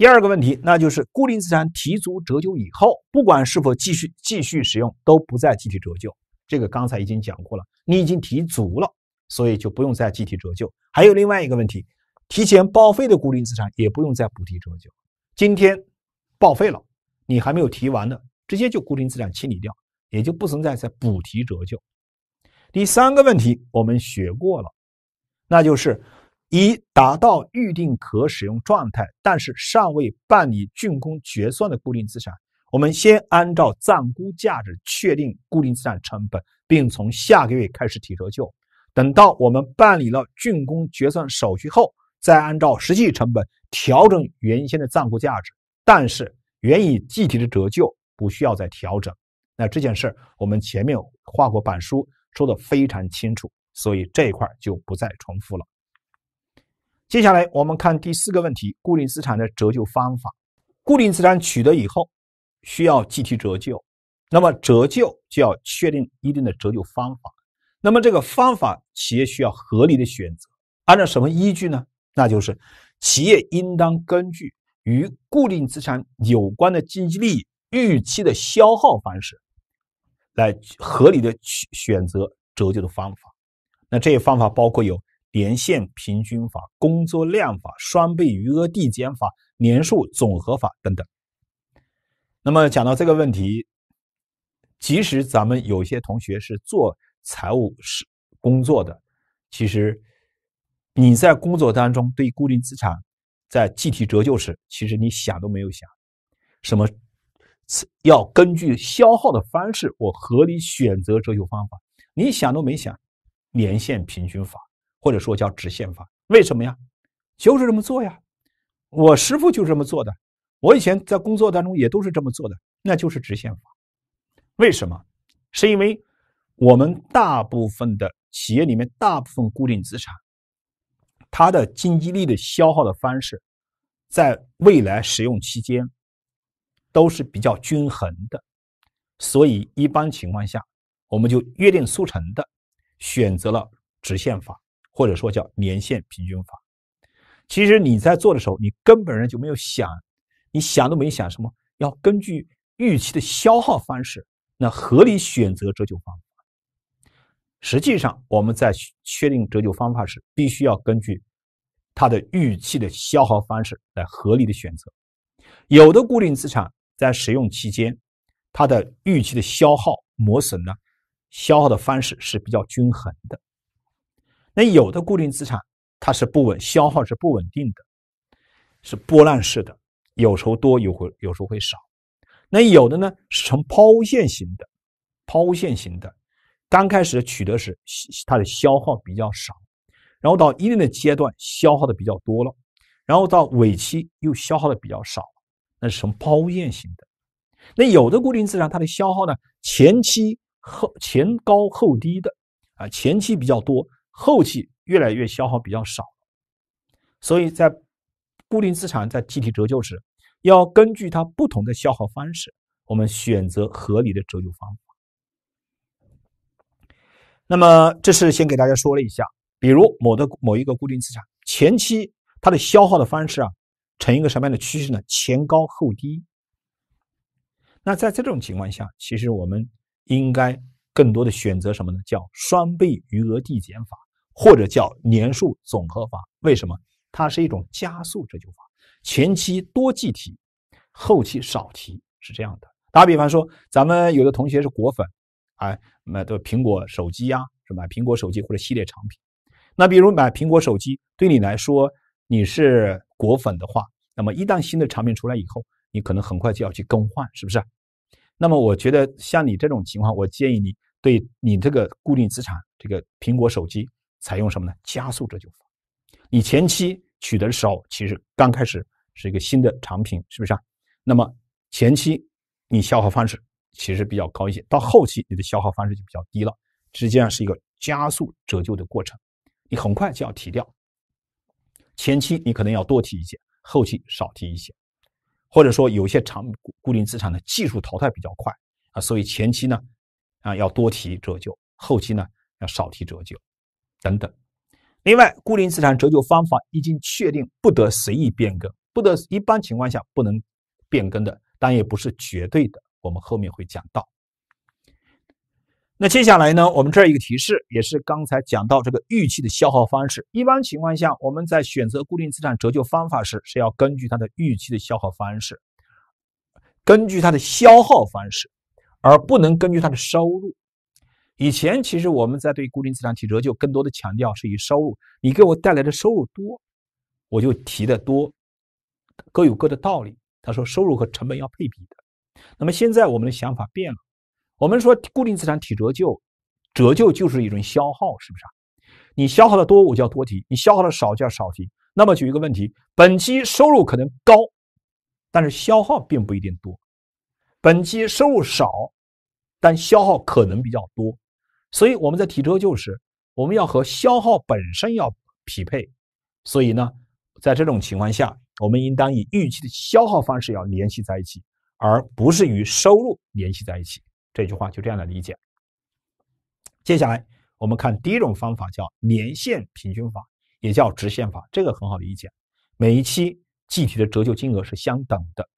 S1: 第二个问题，那就是固定资产提足折旧以后，不管是否继续继续使用，都不再计提折旧。这个刚才已经讲过了，你已经提足了，所以就不用再计提折旧。还有另外一个问题，提前报废的固定资产也不用再补提折旧。今天报废了，你还没有提完的，直接就固定资产清理掉，也就不存在再补提折旧。第三个问题，我们学过了，那就是。已达到预定可使用状态，但是尚未办理竣工决算的固定资产，我们先按照暂估价值确定固定资产成本，并从下个月开始提折旧。等到我们办理了竣工决算手续后，再按照实际成本调整原先的暂估价值。但是原已计提的折旧不需要再调整。那这件事儿，我们前面画过板书，说的非常清楚，所以这一块就不再重复了。接下来我们看第四个问题：固定资产的折旧方法。固定资产取得以后需要计提折旧，那么折旧就要确定一定的折旧方法。那么这个方法，企业需要合理的选择。按照什么依据呢？那就是企业应当根据与固定资产有关的经济利益预期的消耗方式，来合理的选择折旧的方法。那这些方法包括有。年限平均法、工作量法、双倍余额递减法、年数总和法等等。那么讲到这个问题，即使咱们有些同学是做财务是工作的，其实你在工作当中对固定资产在计提折旧时，其实你想都没有想，什么要根据消耗的方式，我合理选择折旧方法，你想都没想，年限平均法。或者说叫直线法，为什么呀？就是这么做呀，我师傅就是这么做的，我以前在工作当中也都是这么做的，那就是直线法。为什么？是因为我们大部分的企业里面，大部分固定资产，它的经济力的消耗的方式，在未来使用期间都是比较均衡的，所以一般情况下，我们就约定俗成的，选择了直线法。或者说叫年限平均法。其实你在做的时候，你根本人就没有想，你想都没想，什么要根据预期的消耗方式，那合理选择折旧方法。实际上，我们在确定折旧方法时，必须要根据它的预期的消耗方式来合理的选择。有的固定资产在使用期间，它的预期的消耗磨损呢，消耗的方式是比较均衡的。那有的固定资产它是不稳，消耗是不稳定的，是波浪式的，有时候多，有会有时候会少。那有的呢是呈抛物线型的，抛物线型的，刚开始取得时它的消耗比较少，然后到一定的阶段消耗的比较多了，然后到尾期又消耗的比较少，那是呈抛物线型的。那有的固定资产它的消耗呢，前期后前高后低的，啊前期比较多。后期越来越消耗比较少，所以在固定资产在计提折旧时，要根据它不同的消耗方式，我们选择合理的折旧方法。那么这是先给大家说了一下，比如某的某一个固定资产，前期它的消耗的方式啊，呈一个什么样的趋势呢？前高后低。那在这种情况下，其实我们应该更多的选择什么呢？叫双倍余额递减法。或者叫年数总和法，为什么？它是一种加速折旧法，前期多计提，后期少提，是这样的。打比方说，咱们有的同学是果粉，哎，买的苹果手机呀，是买苹果手机或者系列产品。那比如买苹果手机，对你来说你是果粉的话，那么一旦新的产品出来以后，你可能很快就要去更换，是不是？那么我觉得像你这种情况，我建议你对你这个固定资产，这个苹果手机。采用什么呢？加速折旧。法。你前期取的时候，其实刚开始是一个新的产品，是不是啊？那么前期你消耗方式其实比较高一些，到后期你的消耗方式就比较低了，实际上是一个加速折旧的过程。你很快就要提掉，前期你可能要多提一些，后期少提一些，或者说有些长固定资产的技术淘汰比较快啊，所以前期呢啊要多提折旧，后期呢要少提折旧。等等，另外，固定资产折旧方法已经确定，不得随意变更，不得一般情况下不能变更的，但也不是绝对的，我们后面会讲到。那接下来呢，我们这儿一个提示，也是刚才讲到这个预期的消耗方式。一般情况下，我们在选择固定资产折旧方法时，是要根据它的预期的消耗方式，根据它的消耗方式，而不能根据它的收入。以前其实我们在对固定资产提折旧，更多的强调是以收入，你给我带来的收入多，我就提的多，各有各的道理。他说收入和成本要配比的。那么现在我们的想法变了，我们说固定资产提折旧，折旧就是一种消耗，是不是啊？你消耗的多，我就要多提；你消耗的少，就要少提。那么举一个问题，本期收入可能高，但是消耗并不一定多；本期收入少，但消耗可能比较多。所以我们在提折旧时，我们要和消耗本身要匹配。所以呢，在这种情况下，我们应当以预期的消耗方式要联系在一起，而不是与收入联系在一起。这句话就这样来理解。接下来我们看第一种方法，叫年限平均法，也叫直线法。这个很好理解，每一期计提的折旧金额是相等的，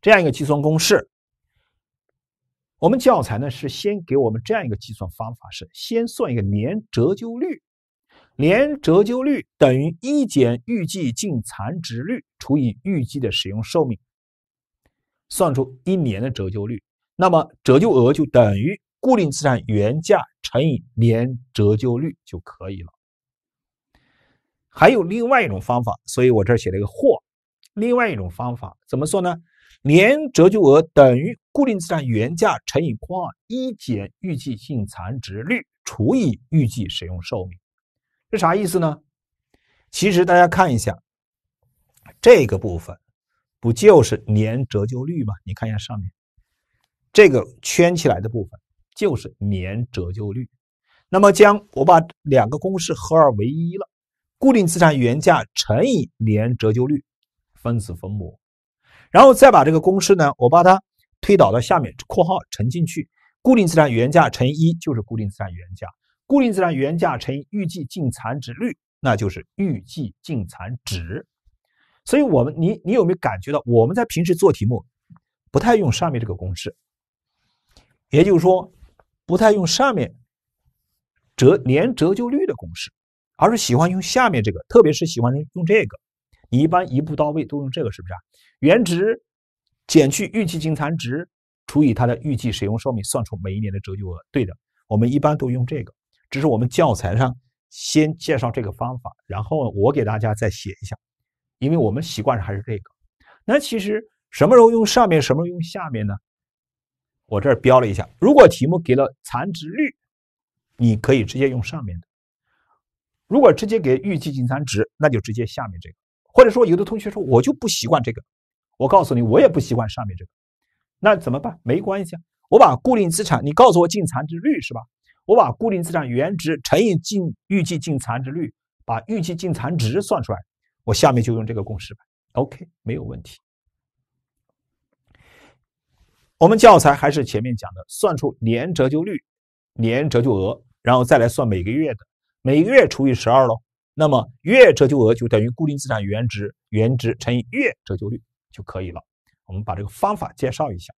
S1: 这样一个计算公式。我们教材呢是先给我们这样一个计算方法：是先算一个年折旧率，年折旧率等于一减预计净残值率除以预计的使用寿命，算出一年的折旧率，那么折旧额就等于固定资产原价乘以年折旧率就可以了。还有另外一种方法，所以我这儿写了一个或。另外一种方法怎么说呢？年折旧额等于。固定资产原价乘以括号一减预计性残值率除以预计使用寿命，这啥意思呢？其实大家看一下这个部分，不就是年折旧率吗？你看一下上面这个圈起来的部分，就是年折旧率。那么将我把两个公式合二为一了，固定资产原价乘以年折旧率，分子分母，然后再把这个公式呢，我把它。推导到下面，括号乘进去，固定资产原价乘一就是固定资产原价，固定资产原价乘预计净残值率，那就是预计净残值。所以我们你你有没有感觉到，我们在平时做题目不太用上面这个公式，也就是说，不太用上面折年折旧率的公式，而是喜欢用下面这个，特别是喜欢用这个。你一般一步到位都用这个，是不是啊？原值。减去预计净残值，除以它的预计使用寿命，算出每一年的折旧额。对的，我们一般都用这个。只是我们教材上先介绍这个方法，然后我给大家再写一下，因为我们习惯上还是这个。那其实什么时候用上面，什么时候用下面呢？我这儿标了一下。如果题目给了残值率，你可以直接用上面的；如果直接给预计净残值，那就直接下面这个。或者说，有的同学说我就不习惯这个。我告诉你，我也不习惯上面这个，那怎么办？没关系啊，我把固定资产，你告诉我净残值率是吧？我把固定资产原值乘以净预计净残值率，把预计净残值算出来，我下面就用这个公式吧。OK，没有问题。我们教材还是前面讲的，算出年折旧率、年折旧额，然后再来算每个月的，每个月除以十二喽。那么月折旧额就等于固定资产原值原值乘以月折旧率。就可以了。我们把这个方法介绍一下。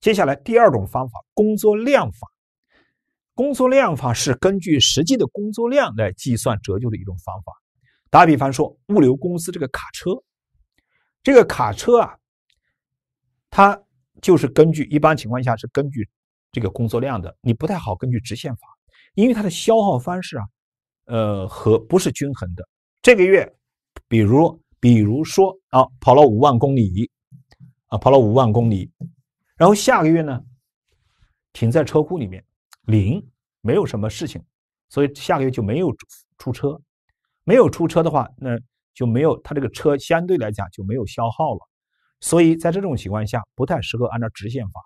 S1: 接下来第二种方法，工作量法。工作量法是根据实际的工作量来计算折旧的一种方法。打比方说，物流公司这个卡车，这个卡车啊，它就是根据一般情况下是根据这个工作量的，你不太好根据直线法，因为它的消耗方式啊，呃，和不是均衡的。这个月，比如。比如说啊，跑了五万公里，啊，跑了五万公里，然后下个月呢，停在车库里面，零，没有什么事情，所以下个月就没有出车，没有出车的话，那就没有他这个车，相对来讲就没有消耗了，所以在这种情况下，不太适合按照直线法。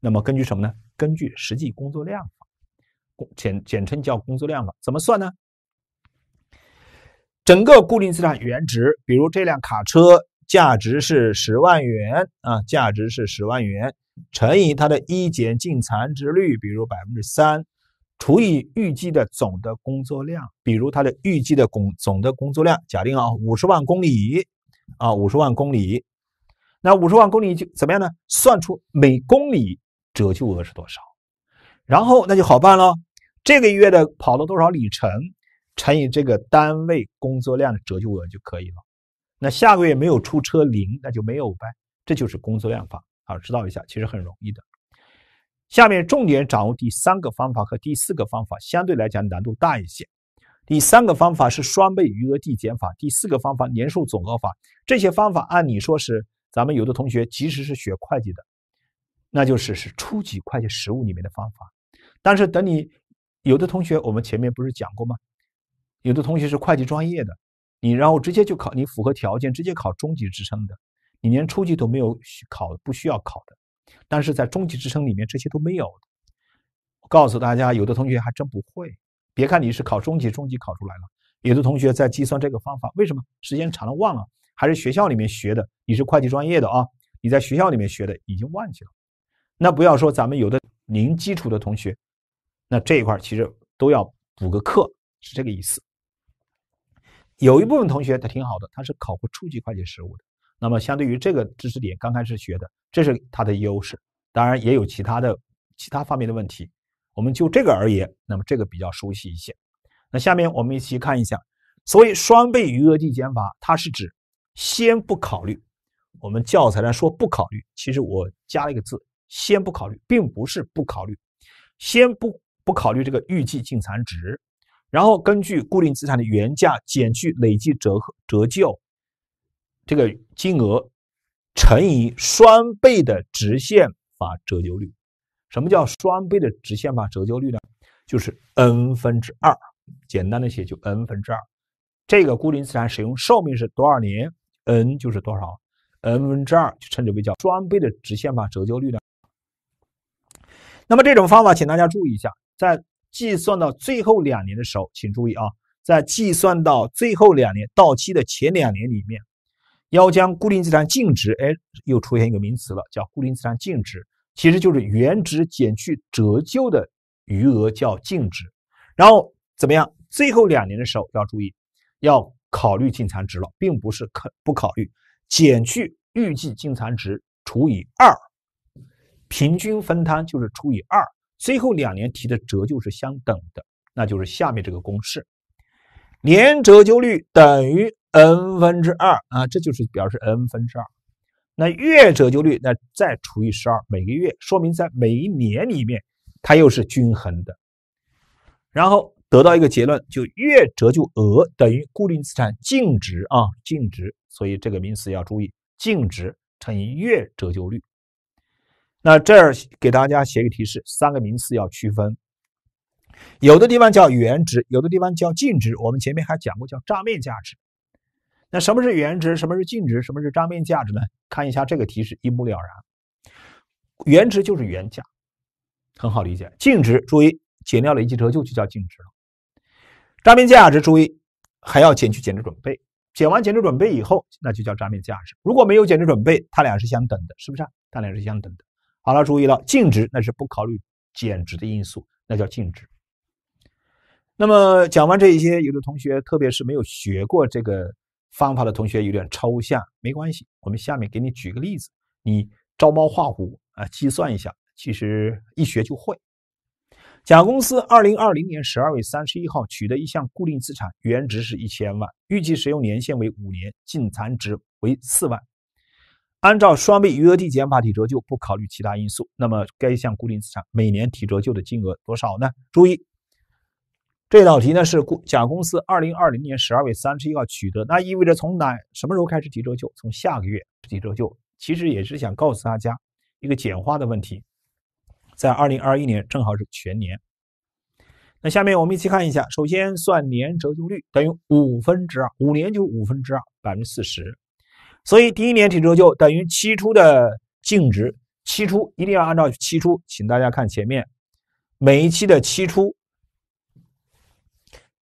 S1: 那么根据什么呢？根据实际工作量法，简简称叫工作量法，怎么算呢？整个固定资产原值，比如这辆卡车价值是十万元啊，价值是十万元，乘以它的一减净残值率，比如百分之三，除以预计的总的工作量，比如它的预计的总总的工作量，假定啊五十万公里啊五十万公里，那五十万公里就怎么样呢？算出每公里折旧额是多少，然后那就好办了，这个月的跑了多少里程？乘以这个单位工作量的折旧额就可以了。那下个月没有出车零，那就没有呗。这就是工作量法。好，知道一下，其实很容易的。下面重点掌握第三个方法和第四个方法，相对来讲难度大一些。第三个方法是双倍余额递减法，第四个方法年数总和法。这些方法按理说是咱们有的同学即使是学会计的，那就是是初级会计实务里面的方法。但是等你有的同学，我们前面不是讲过吗？有的同学是会计专业的，你然后直接就考你符合条件直接考中级职称的，你连初级都没有考不需要考的，但是在中级职称里面这些都没有。我告诉大家，有的同学还真不会。别看你是考中级，中级考出来了，有的同学在计算这个方法，为什么时间长了忘了？还是学校里面学的。你是会计专业的啊，你在学校里面学的已经忘记了。那不要说咱们有的零基础的同学，那这一块其实都要补个课，是这个意思。有一部分同学他挺好的，他是考过初级会计实务的。那么相对于这个知识点刚开始学的，这是他的优势。当然也有其他的其他方面的问题。我们就这个而言，那么这个比较熟悉一些。那下面我们一起看一下，所谓双倍余额递减法，它是指先不考虑。我们教材上说不考虑，其实我加了一个字，先不考虑，并不是不考虑，先不不考虑这个预计净残值。然后根据固定资产的原价减去累计折折旧这个金额，乘以双倍的直线法折旧率。什么叫双倍的直线法折旧率呢？就是 n 分之二，简单的写就 n 分之二。这个固定资产使用寿命是多少年？n 就是多少？n 分之二就称之为叫双倍的直线法折旧率的。那么这种方法，请大家注意一下，在。计算到最后两年的时候，请注意啊，在计算到最后两年到期的前两年里面，要将固定资产净值，哎，又出现一个名词了，叫固定资产净值，其实就是原值减去折旧的余额叫净值。然后怎么样？最后两年的时候要注意，要考虑净残值了，并不是可不考虑，减去预计净残值除以二，平均分摊就是除以二。最后两年提的折旧是相等的，那就是下面这个公式：年折旧率等于 n 分之二啊，这就是表示 n 分之二。那月折旧率那再除以十二，每个月说明在每一年里面它又是均衡的。然后得到一个结论，就月折旧额等于固定资产净值啊，净值，所以这个名词要注意，净值乘以月折旧率。那这儿给大家写个提示：三个名词要区分，有的地方叫原值，有的地方叫净值。我们前面还讲过叫账面价值。那什么是原值？什么是净值？什么是账面价值呢？看一下这个提示，一目了然。原值就是原价，很好理解。净值，注意减掉累计折旧就叫净值了。账面价值，注意还要减去减值准备。减完减值准备以后，那就叫账面价值。如果没有减值准备，它俩是相等的，是不是它俩是相等的。好了，注意了，净值那是不考虑减值的因素，那叫净值。那么讲完这一些，有的同学，特别是没有学过这个方法的同学，有点抽象，没关系，我们下面给你举个例子，你照猫画虎啊，计算一下，其实一学就会。甲公司二零二零年十二月三十一号取得一项固定资产，原值是一千万，预计使用年限为五年，净残值为四万。按照双倍余额递减法体折旧，不考虑其他因素，那么该项固定资产每年提折旧的金额多少呢？注意，这道题呢是公甲公司二零二零年十二月三十一号取得，那意味着从哪什么时候开始提折旧？从下个月提折旧。其实也是想告诉大家一个简化的问题，在二零二一年正好是全年。那下面我们一起看一下，首先算年折旧率等于五分之二，五年就五分之二，百分之四十。所以第一年提折旧等于期初的净值，期初一定要按照期初，请大家看前面每一期的期初，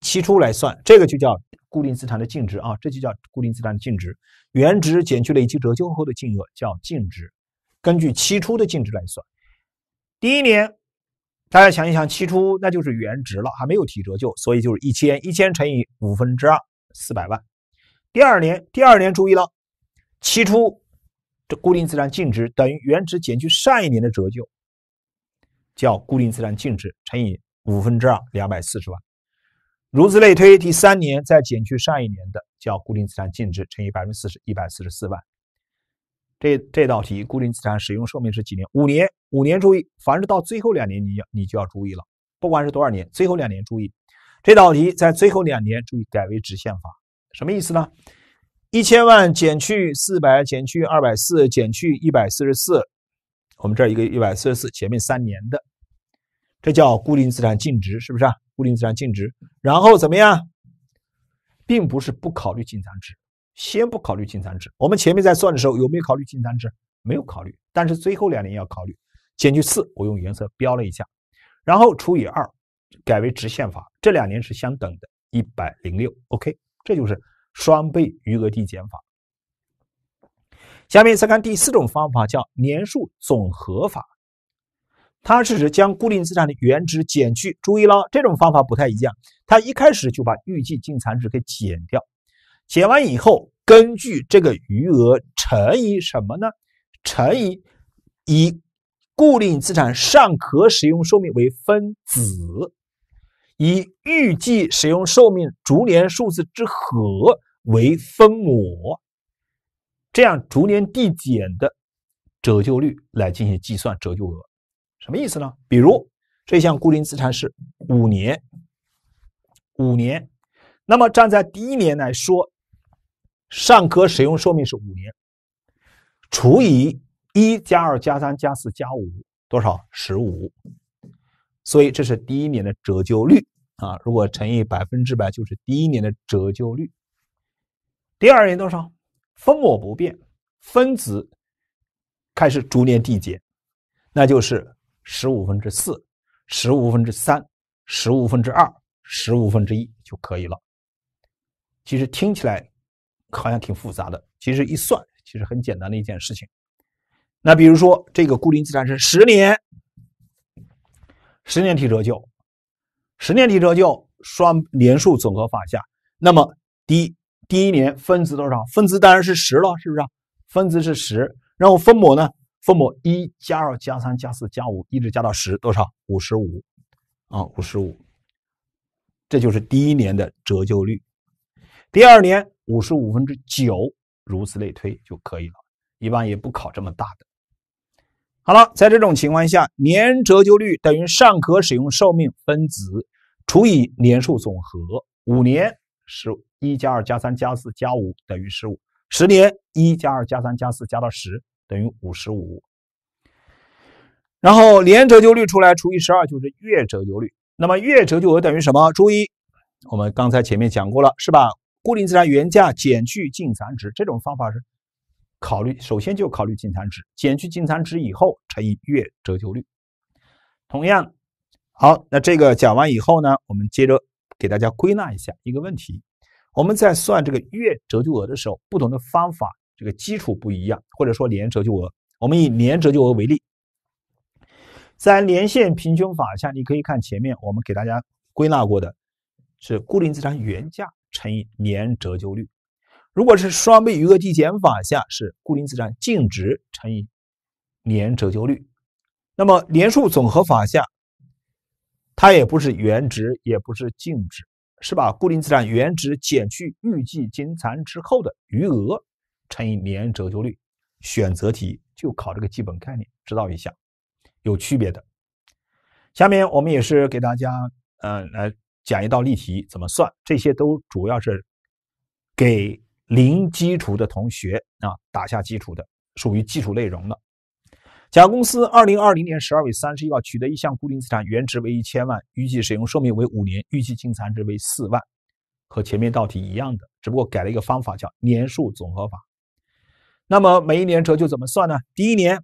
S1: 期初来算，这个就叫固定资产的净值啊，这就叫固定资产的净值，原值减去累计折旧后的净额叫净值，根据期初的净值来算。第一年，大家想一想，期初那就是原值了，还没有提折旧，所以就是一千一千乘以五分之二，四百万。第二年，第二年注意了。期初，这固定资产净值等于原值减去上一年的折旧，叫固定资产净值乘以五分之二，两百四十万。如此类推，第三年再减去上一年的，叫固定资产净值乘以百分之四十，一百四十四万。这这道题固定资产使用寿命是几年？五年，五年。注意，凡是到最后两年，你要你就要注意了，不管是多少年，最后两年注意。这道题在最后两年注意改为直线法，什么意思呢？一千万减去四百，减去二百四，减去一百四十四，我们这儿一个一百四十四，前面三年的，这叫固定资产净值，是不是啊？固定资产净值，然后怎么样？并不是不考虑净残值，先不考虑净残值。我们前面在算的时候有没有考虑净残值？没有考虑，但是最后两年要考虑，减去四，我用颜色标了一下，然后除以二，改为直线法，这两年是相等的，一百零六，OK，这就是。双倍余额递减法。下面再看第四种方法，叫年数总和法。它是指将固定资产的原值减去，注意了，这种方法不太一样，它一开始就把预计净残值给减掉，减完以后，根据这个余额乘以什么呢？乘以以固定资产尚可使用寿命为分子。以预计使用寿命逐年数字之和为分母，这样逐年递减的折旧率来进行计算折旧额，什么意思呢？比如这项固定资产是五年，五年，那么站在第一年来说，尚科使用寿命是五年，除以一加二加三加四加五多少十五，所以这是第一年的折旧率。啊，如果乘以百分之百，就是第一年的折旧率。第二年多少？分母不变，分子开始逐年递减，那就是十五分之四、十五分之三、十五分之二、十五分之一就可以了。其实听起来好像挺复杂的，其实一算，其实很简单的一件事情。那比如说，这个固定资产是十年，十年提折旧。十年提折旧，双年数总和法下，那么第一第一年分子多少？分子当然是十了，是不是？分子是十，然后分母呢？分母一加二加三加四加五，一直加到十，多少？五十五啊，五十五，这就是第一年的折旧率。第二年五十五分之九，如此类推就可以了。一般也不考这么大的。好了，在这种情况下，年折旧率等于尚可使用寿命分子。除以年数总和，五年是：一加二加三加四加五等于十五；十年一加二加三加四加到十等于五十五。然后年折旧率出来除以十二就是月折旧率。那么月折旧额等于什么？注意，我们刚才前面讲过了，是吧？固定资产原价减去净残值，这种方法是考虑首先就考虑净残值，减去净残值以后乘以月折旧率。同样。好，那这个讲完以后呢，我们接着给大家归纳一下一个问题。我们在算这个月折旧额的时候，不同的方法这个基础不一样，或者说年折旧额。我们以年折旧额为例，在年限平均法下，你可以看前面我们给大家归纳过的，是固定资产原价乘以年折旧率。如果是双倍余额递减法下，是固定资产净值乘以年折旧率。那么年数总和法下。它也不是原值，也不是净值，是把固定资产原值减去预计金残之后的余额，乘以年折旧率。选择题就考这个基本概念，知道一下有区别的。下面我们也是给大家，呃，来讲一道例题，怎么算？这些都主要是给零基础的同学啊打下基础的，属于基础内容的。甲公司二零二零年十二月三十一号取得一项固定资产，原值为一千万，预计使用寿命为五年，预计净残值为四万。和前面道题一样的，只不过改了一个方法，叫年数总和法。那么每一年折旧怎么算呢？第一年，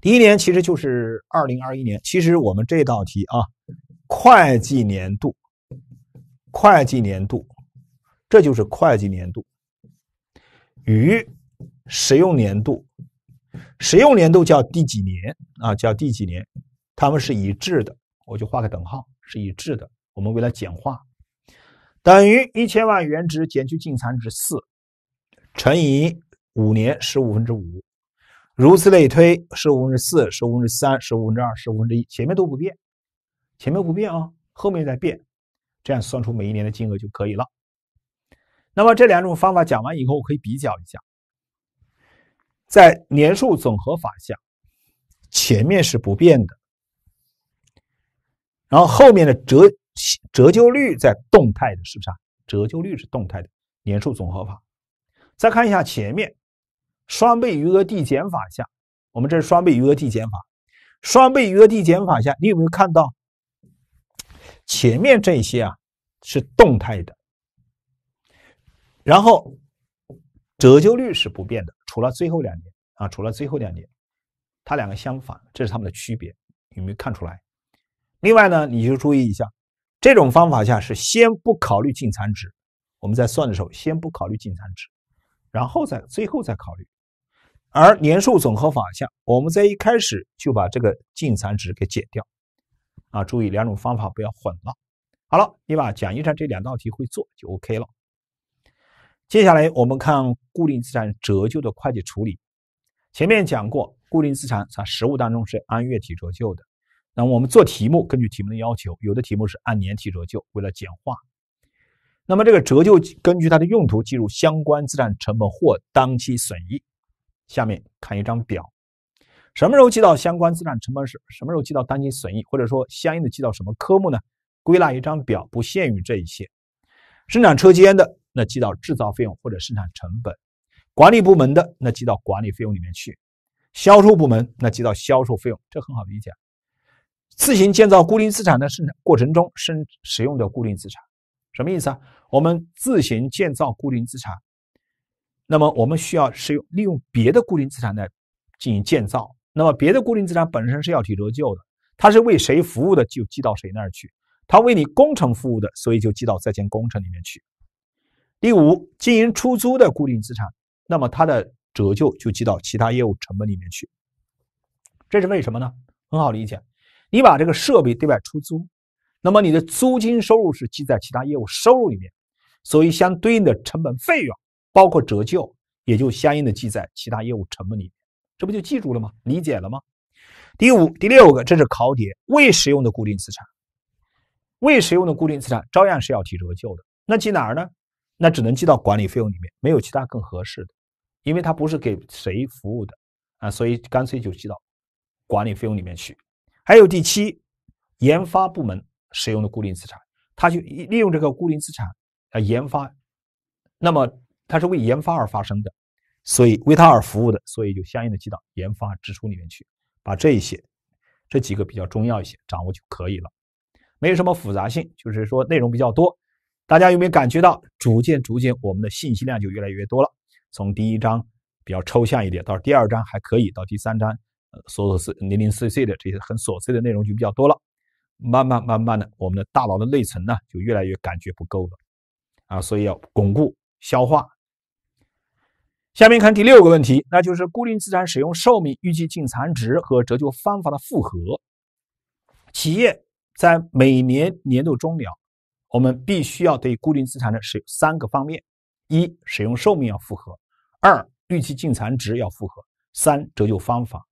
S1: 第一年其实就是二零二一年。其实我们这道题啊，会计年度，会计年度，这就是会计年度，与使用年度。使用年度叫第几年啊？叫第几年？它们是一致的，我就画个等号，是一致的。我们为了简化，等于一千万元值减去净残值四乘以五年十五分之五，如此类推，十五分之四、十五分之三、十五分之二、十五分之一，前面都不变，前面不变啊，后面再变，这样算出每一年的金额就可以了。那么这两种方法讲完以后，我可以比较一下。在年数总和法下，前面是不变的，然后后面的折折旧率在动态的是不是啊？折旧率是动态的。年数总和法，再看一下前面，双倍余额递减法下，我们这是双倍余额递减法，双倍余额递减法下，你有没有看到前面这些啊？是动态的，然后折旧率是不变的。除了最后两年啊，除了最后两年，它两个相反，这是它们的区别，有没有看出来？另外呢，你就注意一下，这种方法下是先不考虑净残值，我们在算的时候先不考虑净残值，然后再最后再考虑。而年数总和法下，我们在一开始就把这个净残值给减掉啊。注意两种方法不要混了。好了，你把讲义上这两道题会做就 OK 了。接下来我们看固定资产折旧的会计处理。前面讲过，固定资产在实物当中是按月提折旧的。那我们做题目，根据题目的要求，有的题目是按年提折旧，为了简化。那么这个折旧根据它的用途，计入相关资产成本或当期损益。下面看一张表，什么时候记到相关资产成本时，什么时候记到当期损益，或者说相应的记到什么科目呢？归纳一张表，不限于这一些，生产车间的。那记到制造费用或者生产成本，管理部门的那记到管理费用里面去，销售部门那记到销售费用，这很好理解。自行建造固定资产的生产过程中生使用的固定资产，什么意思啊？我们自行建造固定资产，那么我们需要使用利用别的固定资产来进行建造，那么别的固定资产本身是要提折旧的，它是为谁服务的就记到谁那儿去，它为你工程服务的，所以就记到在建工程里面去。第五，经营出租的固定资产，那么它的折旧就记到其他业务成本里面去。这是为什么呢？很好理解，你把这个设备对外出租，那么你的租金收入是记在其他业务收入里面，所以相对应的成本费用，包括折旧，也就相应的记在其他业务成本里。这不就记住了吗？理解了吗？第五、第六个，这是考点，未使用的固定资产，未使用的固定资产照样是要提折旧的，那记哪儿呢？那只能记到管理费用里面，没有其他更合适的，因为它不是给谁服务的啊，所以干脆就记到管理费用里面去。还有第七，研发部门使用的固定资产，它就利用这个固定资产啊研发，那么它是为研发而发生的，所以为它而服务的，所以就相应的记到研发支出里面去。把这一些，这几个比较重要一些掌握就可以了，没有什么复杂性，就是说内容比较多。大家有没有感觉到，逐渐逐渐我们的信息量就越来越多了？从第一章比较抽象一点，到第二章还可以，到第三章，呃，琐琐碎、零零碎碎的这些很琐碎的内容就比较多了。慢慢慢慢的，我们的大脑的内存呢就越来越感觉不够了，啊，所以要巩固消化。下面看第六个问题，那就是固定资产使用寿命、预计净残值和折旧方法的复核。企业在每年年度终了。我们必须要对固定资产的使三个方面：一、使用寿命要符合；二、预期净残值要符合；三、折旧方法。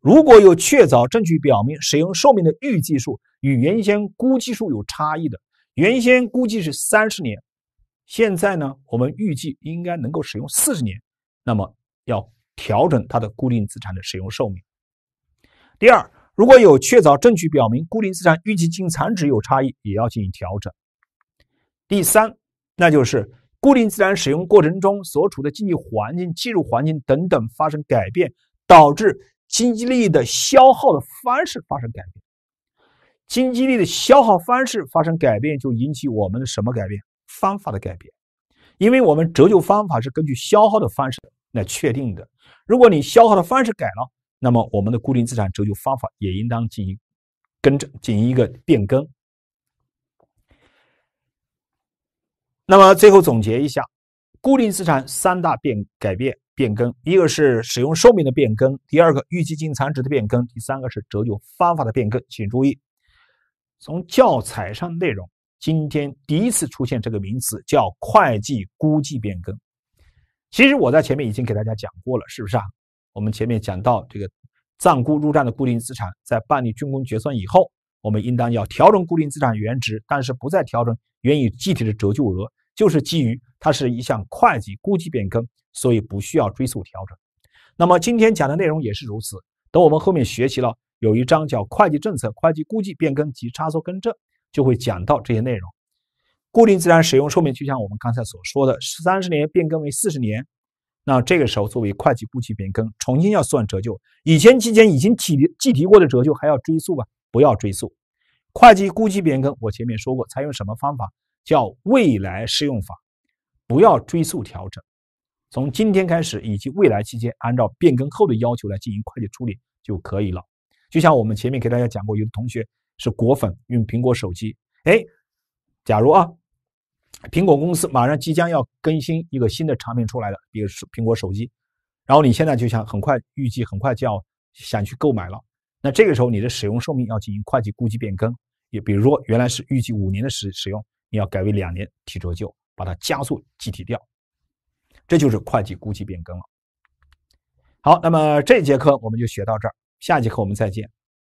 S1: 如果有确凿证据表明使用寿命的预计数与原先估计数有差异的，原先估计是三十年，现在呢，我们预计应该能够使用四十年，那么要调整它的固定资产的使用寿命。第二，如果有确凿证据表明固定资产预计净残值有差异，也要进行调整。第三，那就是固定资产使用过程中所处的经济环境、技术环境等等发生改变，导致经济力的消耗的方式发生改变。经济力的消耗方式发生改变，就引起我们的什么改变？方法的改变。因为我们折旧方法是根据消耗的方式来确定的。如果你消耗的方式改了，那么我们的固定资产折旧方法也应当进行跟着进行一个变更。那么最后总结一下，固定资产三大变改变变更，一个是使用寿命的变更，第二个预计净残值的变更，第三个是折旧方法的变更。请注意，从教材上内容，今天第一次出现这个名词叫会计估计变更。其实我在前面已经给大家讲过了，是不是啊？我们前面讲到这个暂估入账的固定资产，在办理竣工决算以后。我们应当要调整固定资产原值，但是不再调整原有计提的折旧额，就是基于它是一项会计估计变更，所以不需要追溯调整。那么今天讲的内容也是如此。等我们后面学习了有一章叫会计政策、会计估计变更及差错更正，就会讲到这些内容。固定资产使用寿命就像我们刚才所说的，三十年变更为四十年，那这个时候作为会计估计变更，重新要算折旧。以前期间已经计提计提过的折旧还要追溯啊。不要追溯，会计估计变更，我前面说过，采用什么方法叫未来适用法，不要追溯调整，从今天开始以及未来期间，按照变更后的要求来进行会计处理就可以了。就像我们前面给大家讲过，有的同学是果粉，用苹果手机，哎，假如啊，苹果公司马上即将要更新一个新的产品出来的一个苹果手机，然后你现在就想很快预计很快就要想去购买了。那这个时候，你的使用寿命要进行会计估计变更，也比如说原来是预计五年的使使用，你要改为两年，提折旧，把它加速计提掉，这就是会计估计变更了。好，那么这节课我们就学到这儿，下节课我们再见。